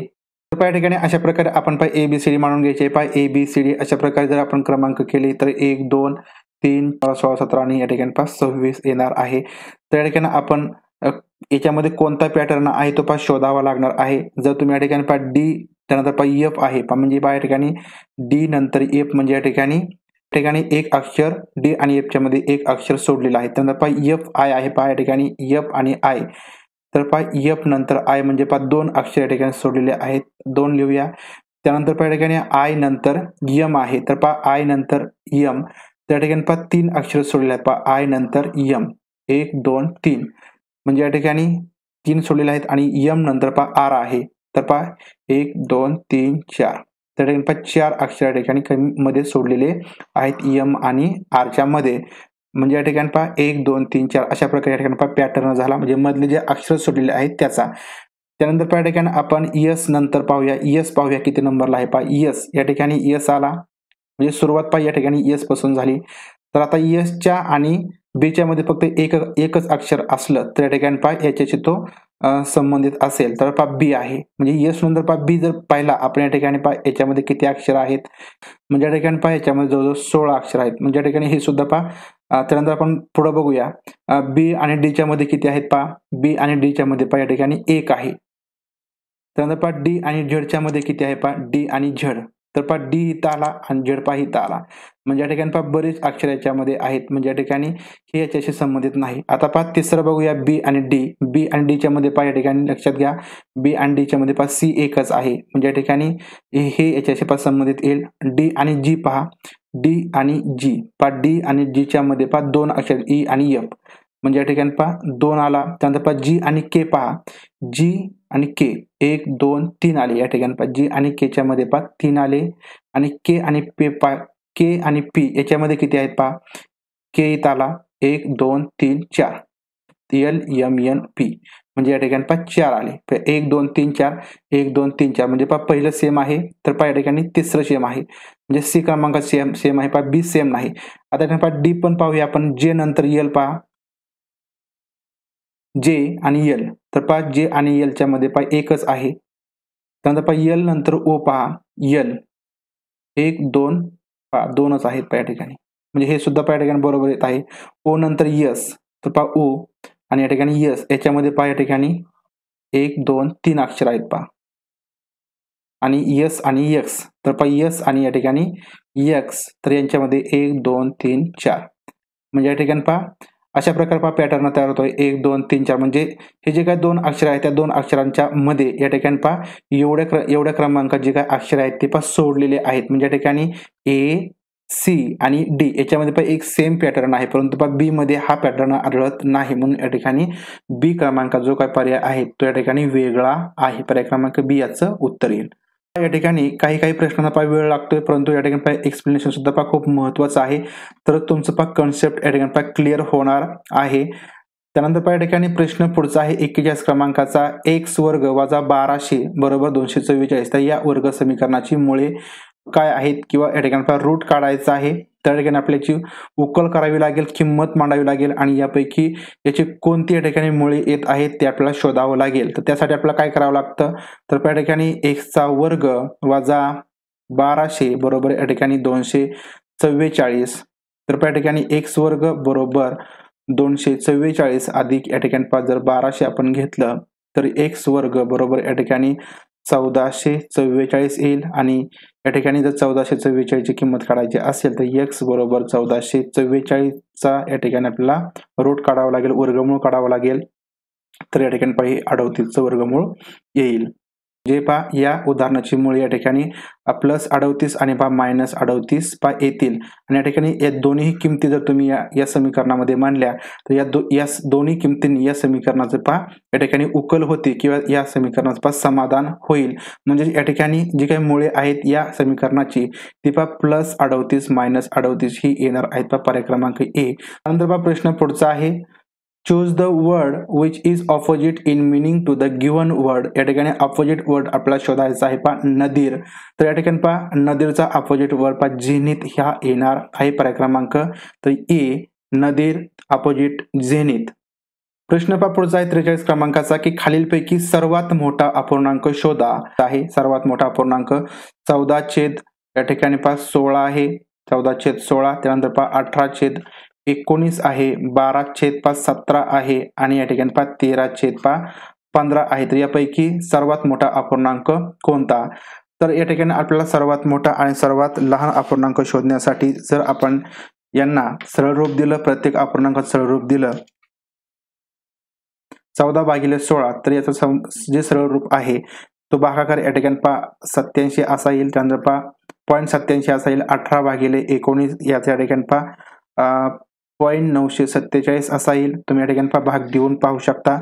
तर या ठिकाणी अशा प्रकारे आपण पाय ए बी सी डी मानून घ्यायचे पाय ए बी सी डी अशा प्रकारे जर आपण क्रमांक केले तर एक दोन तीन सोळा सतरा आणि या ठिकाणी पाच सव्वीस येणार आहे तर या ठिकाणी आपण याच्यामध्ये कोणता पॅटर्न आहे तो पाच शोधावा लागणार आहे जर तुम्ही या ठिकाणी पाच डी त्यानंतर पा एफ आहे पा म्हणजे पा या ठिकाणी डी नंतर एफ म्हणजे या ठिकाणी ठिकाणी एक अक्षर डी आणि एफच्या मध्ये एक अक्षर सोडलेलं आहे त्यानंतर पा एफ आय आहे पा या ठिकाणी एफ आणि आय तर पा एफ नंतर आय म्हणजे पा दोन अक्षर या ठिकाणी सोडलेले आहेत दोन लिहूया त्यानंतर पहा या ठिकाणी आय नंतर यम आहे तर पा आय नंतर यम त्या ठिकाणी पहा तीन अक्षर सोडलेले आहेत पा आय नंतर यम एक दोन तीन म्हणजे या ठिकाणी तीन सोडलेले आहेत आणि यम नंतर पा आर आहे तर पहा एक दोन तीन चार त्या ठिकाणी पहा चार अक्षर या ठिकाणी मध्ये सोडलेले आहेत यम आणि आरच्या मध्ये म्हणजे या ठिकाणी पहा एक दोन तीन चार अशा प्रकारे या ठिकाणी पहा पॅटर्न झाला म्हणजे मधले जे अक्षर सोडलेले आहेत त्याचा त्यानंतर पहा या ठिकाणी आपण यस नंतर पाहूया यस पाहूया किती नंबरला आहे पहा यस या ठिकाणी यस आला म्हणजे सुरुवात पहा या ठिकाणी यस पासून झाली तर आता यसच्या आणि बीच्या मध्ये फक्त एक एकच अक्षर असलं तर या ठिकाणी पहा याच्याशी तो संबंधित असेल तर पा बी आहे म्हणजे यस नंतर पा बी जर पाहिला आपण या ठिकाणी पा याच्यामध्ये किती अक्षर आहेत म्हणजे या ठिकाणी पहा याच्यामध्ये जवळजवळ सोळा अक्षर आहेत म्हणजे या ठिकाणी हे सुद्धा पा त्यानंतर आपण पुढं बघूया बी आणि डीच्या मध्ये किती आहेत पा बी आणि डीच्या मध्ये पा या ठिकाणी एक आहे त्यानंतर पा डी आणि झेडच्या मध्ये किती आहे पा डी आणि झेड तर पहा डी इथं आला आणि झेडपा इथं आला म्हणजे या ठिकाणी पहा बरेच अक्षर याच्यामध्ये आहेत म्हणजे या ठिकाणी हे याच्याशी संबंधित नाही आता पहा तिसरं बघूया बी आणि डी बी आणि डीच्या मध्ये पहा या ठिकाणी लक्षात घ्या बी आणि डीच्या मध्ये पहा सी एकच आहे म्हणजे या ठिकाणी हे याच्याशी पहा संबंधित येईल डी आणि जी पहा डी आणि जी पहा डी आणि च्या मध्ये पहा दोन अक्षर ई e आणि एफ म्हणजे या ठिकाणी पहा दोन आला त्यानंतर पहा जी आणि के पहा जी आणि के एक दोन तीन आले या ठिकाणी पहा जी आणि केच्या मध्ये पहा तीन आले आणि के आणि पे पा के आणि पी याच्यामध्ये किती आहेत पहा के इथं आला एक दोन तीन चार एल एम एन पी म्हणजे या ठिकाणी पा चार आले एक दोन तीन चार एक दोन तीन चार म्हणजे पहा पहिलं सेम आहे तर पहा या ठिकाणी तिसरं सेम आहे म्हणजे सी क्रमांक सेम सेम आहे पहा बी सेम नाही आता पहा डी पण पाहूया आपण जे नंतर येल पहा जे आणि यल तर पहा जे आणि यलच्या मध्ये पहा एकच आहे त्यानंतर पहा यल नंतर ओ पहा यल एक दोन पहा दोनच आहेत पहा या ठिकाणी म्हणजे हे सुद्धा पहा या ठिकाणी बरोबर येत आहे ओ नंतर यस तर पहा ओ आणि या ठिकाणी यस याच्यामध्ये पहा या ठिकाणी एक दोन तीन अक्षर आहेत पहा आणि यस आणि यक्स तर पहा यस आणि या ठिकाणी यक्स तर यांच्यामध्ये एक दोन तीन चार म्हणजे या ठिकाणी पहा अशा प्रकारचा पॅटर्न तयार होतो एक दोन तीन चार म्हणजे हे जे काय दोन अक्षर आहेत त्या दोन अक्षरांच्या मध्ये या ठिकाणी पहा एवढ्या क्र एवढ्या क्रमांक जे काय अक्षर आहेत ते पहा सोडलेले आहेत म्हणजे या ठिकाणी ए सी आणि डी याच्यामध्ये पण एक सेम पॅटर्न आहे परंतु पहा मध्ये हा पॅटर्न आढळत नाही म्हणून या ठिकाणी बी क्रमांक जो काय पर्याय आहे तो या ठिकाणी वेगळा आहे पर्याय क्रमांक बी याचं उत्तर येईल या ठिकाणी काही काही प्रश्नांना पा वेळ लागतोय परंतु या ठिकाणी पा एक्सप्लेनेशन सुद्धा पहा खूप महत्वाचं आहे तर तुमचं पहा कन्सेप्ट या ठिकाणी पा क्लिअर होणार आहे त्यानंतर पहा या ठिकाणी प्रश्न पुढचा आहे एक्केचाळीस क्रमांकाचा एक्स वर्ग वाजा बाराशे बरोबर दोनशे चव्वेचाळीस तर या वर्ग समीकरणाची मुळे काय आहेत किंवा या ठिकाणी आपल्याला रूट काढायचा आहे त्या ठिकाणी आपल्याची उकल करावी लागेल किंमत मांडावी लागेल आणि यापैकी याची कोणती या ठिकाणी मुळे येत आहेत ते आपल्याला शोधावं लागेल तर त्यासाठी आपल्याला काय करावं लागतं तर त्या ठिकाणी एकचा वर्ग वाजा बाराशे बरोबर या ठिकाणी दोनशे चव्वेचाळीस तर त्या ठिकाणी एक्स वर्ग बरोबर दोनशे चव्वेचाळीस अधिक या ठिकाणी पाच जर बाराशे आपण घेतलं तर एक्स वर्ग बरोबर या ठिकाणी चौदाशे चव्वेचाळीस येईल आणि या ठिकाणी जर चौदाशे चव्वेचाळीसची किंमत काढायची असेल तर एक्स बरोबर चौदाशे चव्वेचाळीसचा या ठिकाणी आपल्याला रूट काढावा लागेल वर्गमूळ काढावा लागेल तर या ठिकाणी पाहिजे अडवतीचं वर्गमूळ येईल जे पा या उदाहरणाची मूळ या ठिकाणी प्लस अडवतीस आणि पा मायनस अडवतीस पा येतील आणि या ठिकाणी या दोन्ही किमती जर तुम्ही या या समीकरणामध्ये मांडल्या तर या दो या दोन्ही किमतींनी या समीकरणाचे पा या ठिकाणी उकल होते किंवा या समीकरणाचं पा समाधान होईल म्हणजे या ठिकाणी जी काही मुळे आहेत या समीकरणाची ती पा प्लस अडवतीस मायनस अडवतीस ही येणार आहेत पा पर्याय क्रमांक ए नंतर पा प्रश्न पुढचा आहे choose the word which is opposite in meaning to the given word या ठिकाणी अपोजिट वर्ड आपल्याला शोधायचा आहे पा नदीर तर या ठिकाणी पा नदीरचा अपोजिट वर्ड पा झेनित ह्या येणार आहे पर्याय क्रमांक तर ए नदीर ऑपोजिट झेनित प्रश्न पा पुढचा आहे त्रेचाळीस क्रमांकाचा की खालीलपैकी सर्वात मोठा अपूर्णांक शोधा आहे सर्वात मोठा अपूर्णांक चौदा छेद या ठिकाणी पा सोळा आहे चौदा छेद सोळा त्यानंतर पा अठरा छेद एकोणीस आहे बारा छेद पाच सतरा आहे आणि या ठिकाणी पहा तेरा पा पंधरा आहे तर यापैकी सर्वात मोठा अपूर्णांक कोणता तर या ठिकाणी आपल्याला सर्वात मोठा आणि सर्वात लहान अपूर्णांक शोधण्यासाठी जर आपण यांना सरळ रूप दिलं प्रत्येक अपूर्णांकात सरळ रूप दिलं चौदा भागिले सोळा तर याचं जे सरळ रूप आहे तो भागाकार या ठिकाणी पा सत्याऐंशी असा येईल त्यानंतर पा पॉईंट सत्याऐंशी असा येईल अठरा भागिले एकोणीस याचा या ठिकाणी पा पॉईंट नऊशे सत्तेचाळीस असा येईल तुम्ही या ठिकाणी भाग देऊन पाहू शकता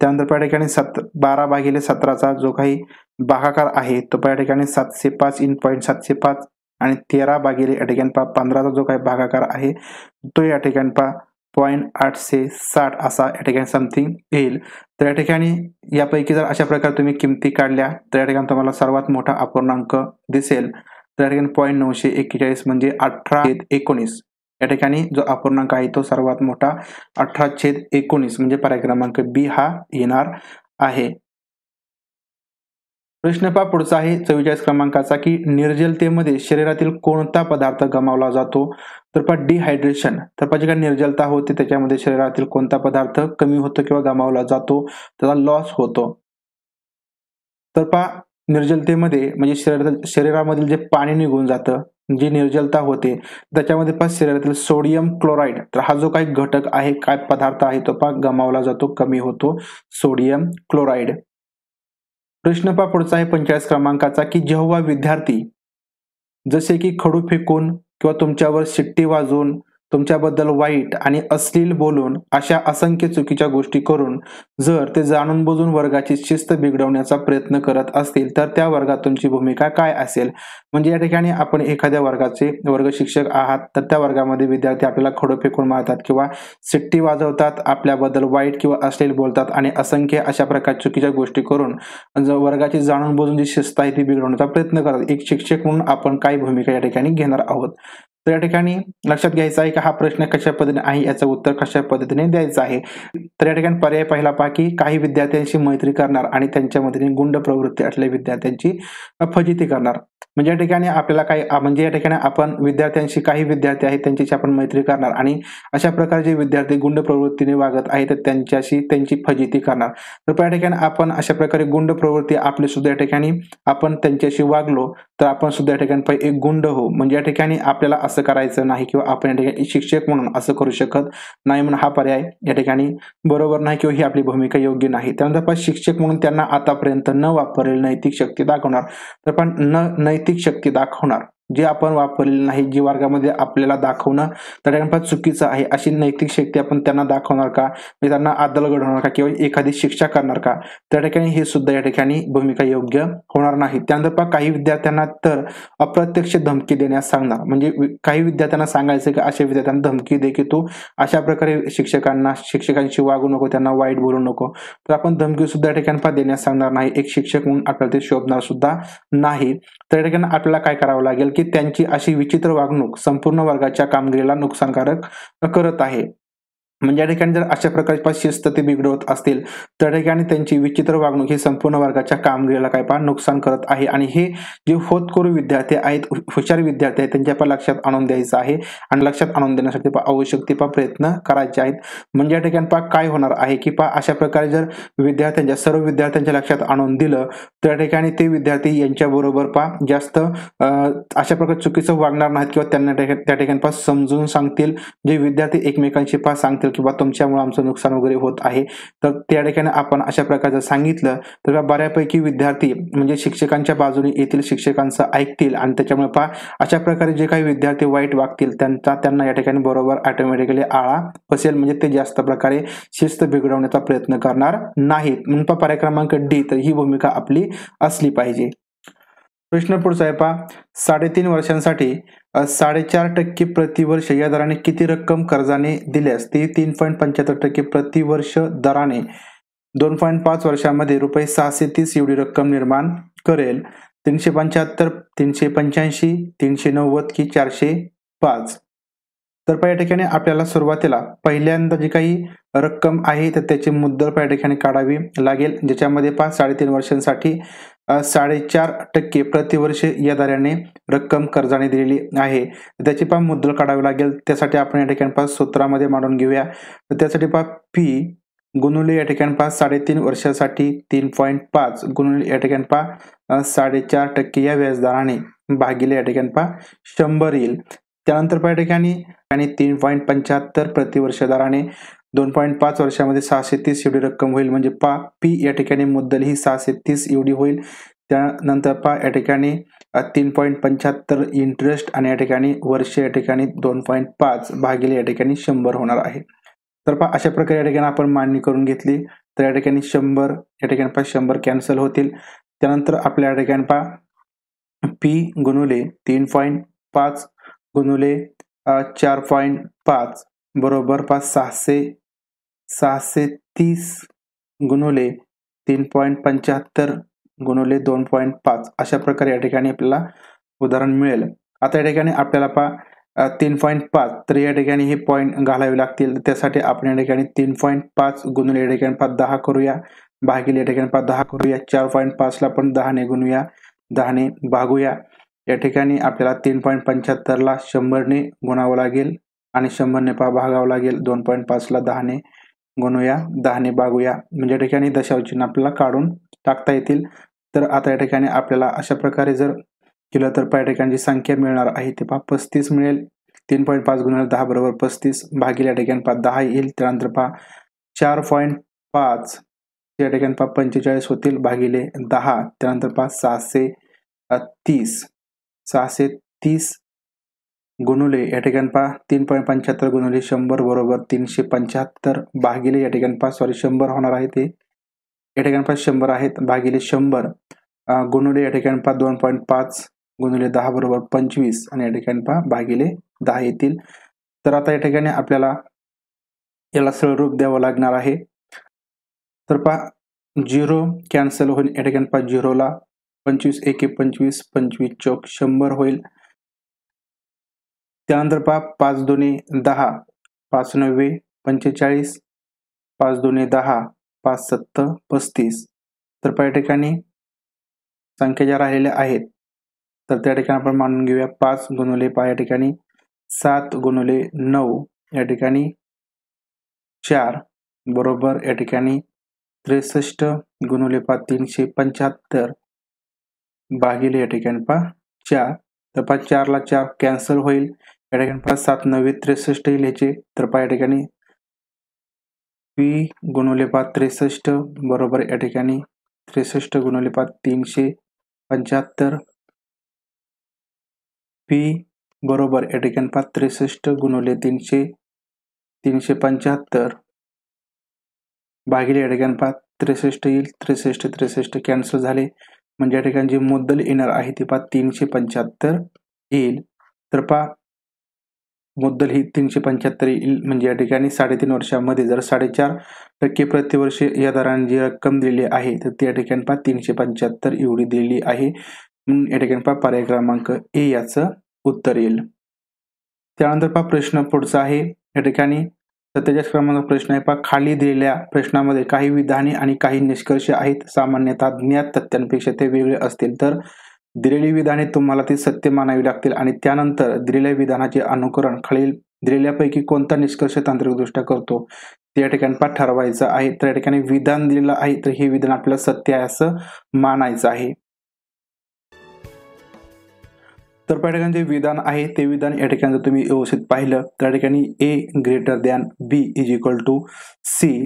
त्यानंतर या ठिकाणी सत बारा भागिले सतराचा जो काही भागाकार आहे तो या ठिकाणी सातशे पाच इन पॉईंट सातशे पाच आणि तेरा भागिले या ठिकाणी पहा पंधराचा जो काही भागाकार आहे तो या ठिकाणी पहा पॉईंट आठशे साठ असा या ठिकाणी समथिंग येईल तर या ठिकाणी यापैकी जर अशा प्रकारे तुम्ही किमती काढल्या तर या ठिकाणी तुम्हाला सर्वात मोठा अपूर्णांक दिसेल तर या ठिकाणी पॉईंट नऊशे एक्केचाळीस म्हणजे अठरा एकोणीस या ठिकाणी जो अपूर्णांक आहे तो सर्वात मोठा अठरा छेद एकोणीस म्हणजे पर्याय क्रमांक बी हा येणार आहे प्रश्न पुढचा आहे चव्वेचाळीस क्रमांकाचा की निर्जलतेमध्ये शरीरातील कोणता पदार्थ गमावला जातो तर पहा डिहायड्रेशन तर पा जी काही निर्जलता होते त्याच्यामध्ये शरीरातील कोणता पदार्थ कमी होतो किंवा गमावला जातो त्याचा लॉस होतो तर पा निर्जलतेमध्ये म्हणजे शरीर शरीरामधील जे पाणी निघून जातं जी निर्जलता होते त्याच्यामध्ये पण शरीरातील सोडियम क्लोराईड तर हा जो काही घटक आहे काय पदार्थ आहे तो पण गमावला जातो कमी होतो सोडियम क्लोराईड प्रश्न पुढचा आहे पंचेचाळीस क्रमांकाचा की जेव्हा विद्यार्थी जसे की खडू फेकून किंवा तुमच्यावर शिट्टी वाजून तुमच्याबद्दल वाईट आणि अश्लील बोलून अशा असंख्य चुकीच्या गोष्टी करून जर ते जाणून बुजून वर्गाची शिस्त बिघडवण्याचा प्रयत्न करत असतील तर त्या वर्गात तुमची भूमिका काय असेल म्हणजे या ठिकाणी आपण एखाद्या वर्गाचे वर्ग शिक्षक आहात तर त्या वर्गामध्ये विद्यार्थी आपल्याला खडो फेकून मारतात किंवा सिट्टी वाजवतात आपल्याबद्दल वाईट किंवा अश्लील बोलतात आणि असंख्य अशा प्रकार चुकीच्या गोष्टी करून वर्गाची जाणून बुजून जी शिस्त आहे ती बिघडवण्याचा प्रयत्न करतात एक शिक्षक म्हणून आपण काय भूमिका या ठिकाणी घेणार आहोत तर या ठिकाणी लक्षात घ्यायचं आहे की हा प्रश्न कशा पद्धतीने आहे याचं उत्तर कशा पद्धतीने द्यायचं आहे तर या ठिकाणी पर्याय पाहिला पहा की काही विद्यार्थ्यांशी मैत्री करणार आणि त्यांच्यामध्ये गुंड प्रवृत्ती असलेल्या विद्यार्थ्यांची फजिती करणार म्हणजे या ठिकाणी आपल्याला काही म्हणजे या ठिकाणी आपण विद्यार्थ्यांशी काही विद्यार्थी आहेत त्यांच्याशी आपण मैत्री करणार आणि अशा प्रकारचे विद्यार्थी गुंड प्रवृत्तीने वागत आहेत तर त्यांच्याशी त्यांची फजिती करणार तर या ठिकाणी आपण अशा प्रकारे गुंड प्रवृत्ती आपली सुद्धा या ठिकाणी आपण त्यांच्याशी वागलो तर आपण सुद्धा या ठिकाणी एक गुंड हो म्हणजे या ठिकाणी आपल्याला असं करायचं नाही किंवा आपण या ठिकाणी शिक्षक म्हणून असं करू शकत नाही म्हणून हा पर्याय या ठिकाणी बरोबर नाही किंवा ही आपली भूमिका योग्य नाही त्यानंतर शिक्षक म्हणून त्यांना आतापर्यंत न वापरलेली नैतिक शक्ती दाखवणार तर पण न नैतिक नैतिक शक्ती दाखवणार जे आपण वापरलेले नाही जी वर्गामध्ये आपल्याला दाखवणं तटकणपणात चुकीचं आहे अशी नैतिक शक्ती आपण त्यांना दाखवणार का म्हणजे त्यांना आदल घडवणार का किंवा एखादी शिक्षा करणार का त्या ठिकाणी हे सुद्धा या ठिकाणी भूमिका योग्य होणार नाही त्यानंतर काही विद्यार्थ्यांना तर अप्रत्यक्ष धमकी देण्यास सांगणार म्हणजे काही विद्यार्थ्यांना सांगायचं की अशा विद्यार्थ्यांना धमकी दे की तू अशा प्रकारे शिक्षकांना शिक्षकांशी वागू नको त्यांना वाईट बोलू नको तर आपण धमकी सुद्धा या ठिकाणी देण्यास सांगणार नाही एक शिक्षक म्हणून आपल्याला ते शोभणार सुद्धा नाही तर या ठिकाणी आपल्याला काय करावं लागेल की त्यांची अशी विचित्र वागणूक संपूर्ण वर्गाच्या कामगिरीला नुकसानकारक करत आहे म्हणजे या ठिकाणी जर अशा प्रकारची शिस्त ते बिघडवत असतील तर त्या ठिकाणी त्यांची विचित्र वागणूक ही संपूर्ण वर्गाच्या कामगिरीला काय पहा नुकसान करत आहे आणि हे जे होतकरू विद्यार्थी आहेत हुशार विद्यार्थी आहेत त्यांच्या पण लक्षात आणून द्यायचं आहे आणि लक्षात आणून देण्यासाठी पहा आवश्यक ते पहा प्रयत्न करायचे आहेत म्हणजे या ठिकाणी पहा काय होणार आहे की पहा अशा प्रकारे जर विद्यार्थ्यांच्या सर्व विद्यार्थ्यांच्या लक्षात आणून दिलं तर त्या ठिकाणी ते विद्यार्थी यांच्याबरोबर पहा जास्त अशा प्रकारे चुकीचं वागणार नाहीत किंवा त्यांना त्या ठिकाणी पास समजून सांगतील जे विद्यार्थी एकमेकांशी पा सांगतील किंवा तुमच्यामुळे आमचं नुकसान वगैरे होत आहे तर त्या ठिकाणी आपण अशा प्रकारचं सांगितलं तर बऱ्यापैकी विद्यार्थी म्हणजे शिक्षकांच्या बाजूने येथील शिक्षकांचं ऐकतील आणि त्याच्यामुळे पहा अशा प्रकारे जे काही विद्यार्थी वाईट वागतील त्यांचा त्यांना या ठिकाणी बरोबर ऑटोमॅटिकली आळा बसेल म्हणजे ते जास्त प्रकारे शिस्त बिघडवण्याचा प्रयत्न करणार नाहीत म्हणून पर्याय क्रमांक डी तर ही भूमिका आपली असली पाहिजे प्रश्न पुढचा आहे पहा साडेतीन वर्षांसाठी साडेचार टक्के प्रतिवर्ष या दराने किती रक्कम कर्जाने दिल्यास ती तीन पॉईंट पंच्याहत्तर टक्के प्रतिवर्ष दराने दोन पॉईंट पाच वर्षामध्ये रुपये सहाशे तीस एवढी रक्कम निर्माण करेल तीनशे पंच्याहत्तर तीनशे पंच्याऐंशी तीनशे नव्वद की चारशे पाच तर या ठिकाणी आपल्याला सुरुवातीला पहिल्यांदा जी काही रक्कम आहे तर त्याची मुद्दल या ठिकाणी काढावी लागेल ज्याच्यामध्ये पाच साडेतीन वर्षांसाठी साडेचार टक्के प्रतिवर्ष या दराने रक्कम कर्जाने दिलेली आहे त्याची पण मुद्दल काढावी लागेल त्यासाठी आपण या ठिकाणी पास सूत्रामध्ये मांडून घेऊया तर त्यासाठी पा पी गुणुले या ठिकाणी पास साडेतीन वर्षासाठी तीन पॉईंट पाच गुणुले या ठिकाणी पा साडेचार टक्के या व्याजदराने भागिले या ठिकाणी पा शंभर येईल त्यानंतर पहा या ठिकाणी आणि तीन पॉईंट पंच्याहत्तर प्रतिवर्ष दराने दोन पॉईंट पाच वर्षामध्ये सहाशे तीस एवढी रक्कम होईल म्हणजे पा पी या ठिकाणी मुद्दल ही सहाशे तीस एवढी होईल त्यानंतर पा या ठिकाणी तीन पॉईंट पंच्याहत्तर इंटरेस्ट आणि या ठिकाणी वर्ष या ठिकाणी दोन पॉईंट पाच भागिले या ठिकाणी शंभर होणार आहे तर पहा अशा प्रकारे या ठिकाणी आपण मांडणी करून घेतली तर या ठिकाणी शंभर या ठिकाणी पा शंभर कॅन्सल होतील त्यानंतर आपल्या या ठिकाणी पा पी गुणुले तीन पॉईंट पाच गुणुले चार पॉईंट पाच बरोबर पाच सहाशे सहाशे तीस गुणवले तीन पॉईंट पंच्याहत्तर गुणवले दोन पॉईंट पाच अशा प्रकारे या ठिकाणी आपल्याला उदाहरण मिळेल आता या ठिकाणी आपल्याला पा तीन पॉईंट पाच तर या ठिकाणी हे पॉईंट घालावे लागतील त्यासाठी आपण या ठिकाणी तीन पॉईंट पाच गुणवले या ठिकाणी पाच दहा करूया भागील या ठिकाणी पाच दहा करूया चार पॉईंट पाचला पण दहाने गुणूया दहाने भागूया या ठिकाणी आपल्याला तीन पॉईंट पंच्याहत्तरला शंभरने गुणावं लागेल आणि शंभरने पा भागावं लागेल दोन पॉईंट पाचला दहाने गुणूया दहाने बागूया म्हणजे या ठिकाणी दशावचिन्ह आपल्याला काढून टाकता येतील तर आता या ठिकाणी आपल्याला अशा प्रकारे जर केलं तर ठिकाणची संख्या मिळणार आहे ते पहा पस्तीस मिळेल तीन पॉईंट पाच गुणिले दहा बरोबर पस्तीस भागील या ठिकाणी पहा दहा येईल त्यानंतर पहा चार पॉईंट पाच या ठिकाणी पहा पंचेचाळीस होतील भागिले दहा त्यानंतर पहा सहाशे तीस सहाशे तीस गुणुले या ठिकाणी पहा तीन पॉईंट पंच्याहत्तर गुणुले शंभर बरोबर तीनशे पंच्याहत्तर भागिले या ठिकाणी पहा सॉरी शंभर होणार आहे ते या ठिकाणी पहा शंभर आहेत भागिले शंभर गुणुले या ठिकाणी पहा दोन पॉईंट पाच गुणुले दहा बरोबर पंचवीस आणि या ठिकाणी पहा भागिले दहा येतील तर आता या ठिकाणी आपल्याला याला सरळ रूप द्यावं लागणार आहे तर पहा झिरो कॅन्सल होईल या ठिकाणी पहा झिरोला पंचवीस एके पंचवीस पंचवीस चौक शंभर होईल त्यानंतर पहा पाच दोन्ही दहा पाच नव्वे पंचेचाळीस पाच दोन्ही दहा पाच सत्तर पस्तीस तर पहा या ठिकाणी संख्या ज्या राहिलेल्या आहेत तर त्या ठिकाणी आपण मानून घेऊया पाच गुणवले पहा या ठिकाणी सात गुणवले नऊ या ठिकाणी चार बरोबर या ठिकाणी त्रेसष्ट गुणवले पहा तीनशे पंच्याहत्तर भागिले या ठिकाणी पहा चार तर पहा चारला चार कॅन्सल होईल या ठिकाणी पाच सात नव्वे त्रेसष्ट लिहायचे तर पहा या ठिकाणी पी गुणवले पाच त्रेसष्ट बरोबर या ठिकाणी त्रेसष्ट गुणवले पाच तीनशे पंच्याहत्तर पी बरोबर या ठिकाणी पाच त्रेसष्ट गुणवले तीनशे तीनशे पंच्याहत्तर भागिले या ठिकाणी पाच त्रेसष्ट येईल त्रेसष्ट त्रेसष्ट कॅन्सल झाले म्हणजे या ठिकाणी जे मुद्दल येणार आहे ते पाच तीनशे पंच्याहत्तर येईल तर पा मुद्दल ही तीनशे पंच्याहत्तर म्हणजे या ठिकाणी साडेतीन वर्षामध्ये जर साडेचार टक्के प्रतिवर्ष या दराने जी रक्कम दिलेली आहे तर त्या ठिकाणी पहा तीनशे पंच्याहत्तर एवढी दिलेली आहे म्हणून या ठिकाणी पहा पर्याय क्रमांक ए याचं उत्तर येईल त्यानंतर पहा प्रश्न पुढचा आहे या ठिकाणी सत्तेचाळीस क्रमांक प्रश्न आहे पहा खाली दिलेल्या प्रश्नामध्ये काही विधाने आणि काही निष्कर्ष आहेत सामान्यतः ज्ञात तथ्यांपेक्षा ते वेगळे असतील तर दिलेली विधाने तुम्हाला ती सत्य मानावी लागतील आणि त्यानंतर दिलेल्या विधानाचे अनुकरण खालील दिलेल्यापैकी कोणता निष्कर्ष तांत्रिकदृष्ट्या करतो त्या ठिकाणी पाठ ठरवायचं आहे त्या ठिकाणी विधान दिलेलं आहे तर हे विधान आपल्याला सत्य आहे असं मानायचं आहे तर त्या ठिकाणी जे विधान आहे ते विधान या ठिकाणी जर तुम्ही व्यवस्थित पाहिलं त्या ठिकाणी A greater than B is equal to C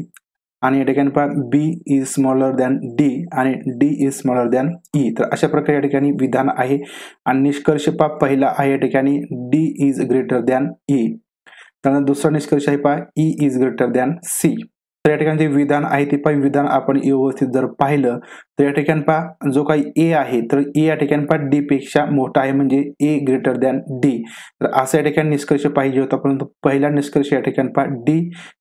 आणि या ठिकाणी पहा B is smaller than D आणि D is smaller than E तर अशा प्रकारे या ठिकाणी विधान आहे आणि निष्कर्ष पहा पहिला आहे या ठिकाणी D is greater than E त्यानंतर दुसरा निष्कर्ष आहे पहा E is greater than C तर या ठिकाणी जे विधान आहे ते पण विधान आपण व्यवस्थित जर पाहिलं तर या ठिकाणी पहा जो काही ए आहे तर ए या ठिकाणी पहा डी पेक्षा मोठा आहे म्हणजे ए ग्रेटर दॅन डी तर असा या ठिकाणी निष्कर्ष पाहिजे होता परंतु पहिला निष्कर्ष या ठिकाणी पहा डी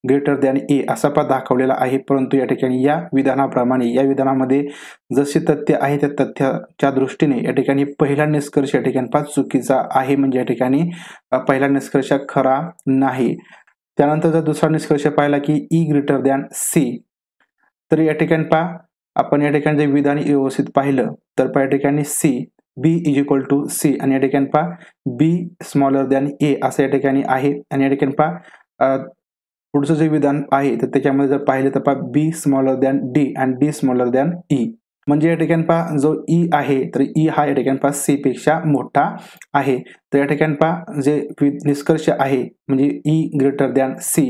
ग्रेटर दॅन ए असा पहा दाखवलेला आहे परंतु या ठिकाणी या विधानाप्रमाणे या विधानामध्ये जसे तथ्य आहे त्या तथ्याच्या दृष्टीने या ठिकाणी पहिला निष्कर्ष या ठिकाणी पा चुकीचा आहे म्हणजे या ठिकाणी पहिला निष्कर्ष खरा नाही त्यानंतर जर दुसरा निष्कर्ष पाहिला की ई ग्रेटर दॅन सी तर या ठिकाणी पहा आपण या ठिकाणी जे विधान व्यवस्थित पाहिलं तर पहा या ठिकाणी C B is equal to C आणि या ठिकाणी पहा बी स्मॉलर दॅन ए असं या ठिकाणी आहे आणि या ठिकाणी पहा पुढचं जे विधान आहे तर त्याच्यामध्ये जर पाहिलं तर पहा बी स्मॉलर दॅन डी आणि डी स्मॉलर दॅन ई म्हणजे या ठिकाणी पहा जो ई e आहे तर ई e हा या ठिकाणी पहा सी पेक्षा मोठा आहे तर या ठिकाणी पहा जे निष्कर्ष आहे म्हणजे ई ग्रेटर दॅन सी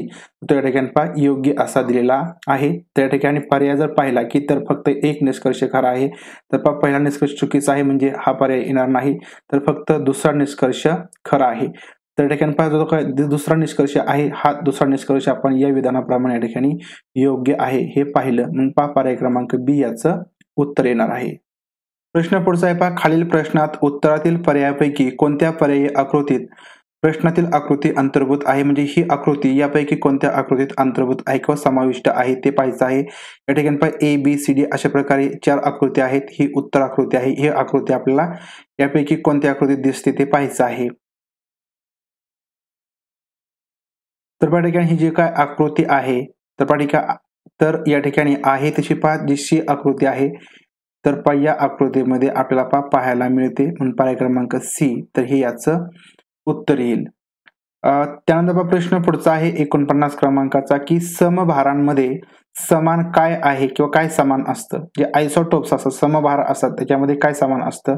तो या ठिकाणी पहा योग्य असा दिलेला आहे तर या ठिकाणी पर्याय जर पाहिला की तर फक्त एक निष्कर्ष खरा आहे तर पहा पहिला निष्कर्ष चुकीचा आहे म्हणजे हा पर्याय येणार नाही तर फक्त दुसरा निष्कर्ष खरा आहे तर या ठिकाणी जो काय दुसरा निष्कर्ष आहे हा दुसरा निष्कर्ष आपण या विधानाप्रमाणे या ठिकाणी योग्य आहे हे पाहिलं म्हणून पहा पर्याय क्रमांक बी याचं उत्तर येणार आहे प्रश्न पुढचा आहे पहा खालील प्रश्नात उत्तरातील पर्यायापैकी कोणत्या पर्यायी आकृतीत प्रश्नातील आकृती अंतर्भूत आहे म्हणजे ही आकृती यापैकी कोणत्या आकृतीत अंतर्भूत आहे किंवा समाविष्ट आहे ते पाहायचं आहे या ठिकाणी पहा ए बी सी डी अशा प्रकारे चार आकृती आहेत ही उत्तर आकृती आहे ही आकृती आपल्याला यापैकी कोणत्या आकृतीत दिसते ते पाहायचं आहे तर पाठिका ही जी काय आकृती आहे तर पाठिका तर या ठिकाणी आहे तशी पहा जी सी आकृती आहे तर पहा या आकृतीमध्ये आपल्याला पहा पाहायला मिळते म्हणून पर्याय क्रमांक सी तर हे याचं उत्तर येईल त्यानंतर प्रश्न पुढचा आहे एकोणपन्नास क्रमांकाचा की समभारांमध्ये समान काय आहे किंवा काय समान असतं जे आयसोटोप्स असतात समभार असतात त्याच्यामध्ये काय समान असतं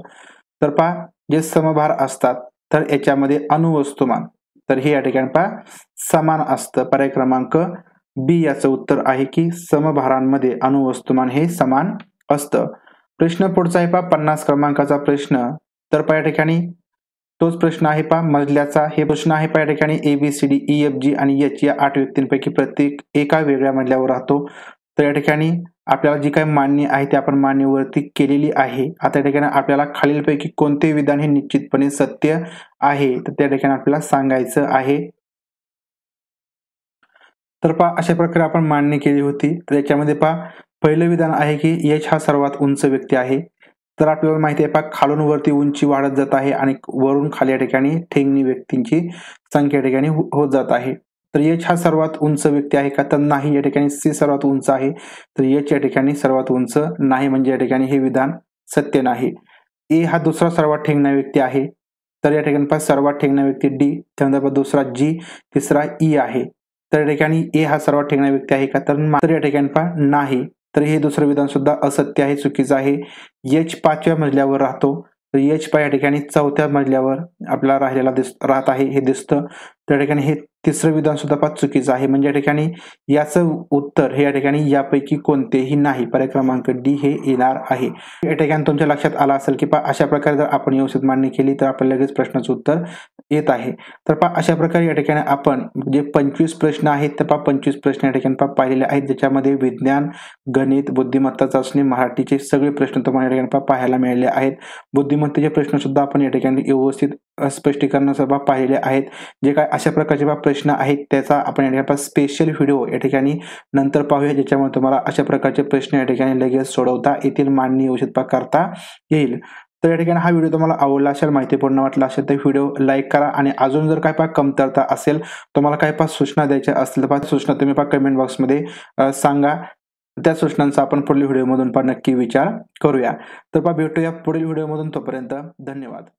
तर पहा जे समभार असतात तर याच्यामध्ये अणुवस्तुमान तर हे या ठिकाणी पहा समान असतं पर्याय क्रमांक बी याचं उत्तर आहे की समभारांमध्ये अणुवस्तुमान हे समान असतं प्रश्न पुढचा आहे पा पन्नास क्रमांकाचा प्रश्न तर पहिल्या या ठिकाणी तोच प्रश्न आहे पा मजल्याचा हे प्रश्न आहे पहिल्या ठिकाणी A B C D E F G आणि एच या आठ व्यक्तींपैकी प्रत्येक एका वेगळ्या मजल्यावर राहतो तर या ठिकाणी आपल्याला जी काही मान्य आहे ती आपण मान्यवरती केलेली आहे आता या ठिकाणी आपल्याला खालीलपैकी कोणते विधान हे निश्चितपणे सत्य आहे तर त्या ठिकाणी आपल्याला सांगायचं आहे तर पहा अशा प्रकारे आपण मांडणी केली होती तर याच्यामध्ये पहा पहिलं विधान आहे की यश हा सर्वात उंच व्यक्ती आहे तर आपल्याला माहिती आहे पहा खालून वरती उंची वाढत जात आहे आणि वरून खाली या ठिकाणी ठेंगणी व्यक्तींची संख्या या ठिकाणी हो-, होत जात आहे तर यश हा सर्वात उंच व्यक्ती आहे का तर नाही या ठिकाणी सी सर्वात उंच आहे तर यच या ठिकाणी सर्वात उंच नाही म्हणजे या ठिकाणी हे विधान सत्य नाही ए हा दुसरा सर्वात ठेंगणा व्यक्ती आहे तर या ठिकाणी पहा सर्वात ठेंगणा व्यक्ती डी त्यानंतर दुसरा जी तिसरा ई आहे तर या ठिकाणी ए हा सर्वात ठिकाणी व्यक्ती आहे का तर मात्र या ठिकाणी पहा नाही तर हे दुसरं विधान सुद्धा असत्य आहे चुकीचं आहे एच पाचव्या मजल्यावर राहतो तर एच पा या ठिकाणी चौथ्या मजल्यावर आपला राहिलेला दिस राहत आहे हे दिसतं त्या ठिकाणी हे तिसरं विधान सुद्धा पाच चुकीचं आहे म्हणजे या ठिकाणी याचं उत्तर हे या ठिकाणी यापैकी कोणतेही नाही पर्याय क्रमांक डी हे येणार आहे या ठिकाणी तुमच्या लक्षात आला असेल की पा अशा प्रकारे जर आपण व्यवस्थित औषध मांडणी केली तर आपल्याला लगेच प्रश्नाचं उत्तर येत आहे तर पा अशा प्रकारे या ठिकाणी आपण जे पंचवीस प्रश्न आहेत तर पा पंचवीस प्रश्न या ठिकाणी पा पाहिलेले आहेत ज्याच्यामध्ये विज्ञान गणित बुद्धिमत्ता चाचणी मराठीचे सगळे प्रश्न तुम्हाला या ठिकाणी पा पाहायला मिळाले आहेत बुद्धिमत्तेचे प्रश्न सुद्धा आपण या ठिकाणी व्यवस्थित स्पष्टीकरण पाहिले आहेत जे काय अशा प्रकारचे प्रश्न आहेत त्याचा आपण या ठिकाणी स्पेशल व्हिडिओ या ठिकाणी नंतर पाहूया ज्याच्यामुळे तुम्हाला अशा प्रकारचे प्रश्न या ठिकाणी लगेच सोडवता येथील मांडणी औषधपा करता येईल तर या ठिकाणी हा व्हिडिओ तुम्हाला आवडला असेल माहितीपूर्ण वाटला असेल तर व्हिडिओ लाईक करा आणि अजून जर काय पा कमतरता असेल तुम्हाला काय पा सूचना द्यायच्या असतील तर सूचना तुम्ही पा कमेंट बॉक्समध्ये सांगा त्या सूचनांचा आपण पुढील व्हिडिओमधून पण नक्की विचार करूया तर पा भेटूया पुढील व्हिडिओमधून तोपर्यंत धन्यवाद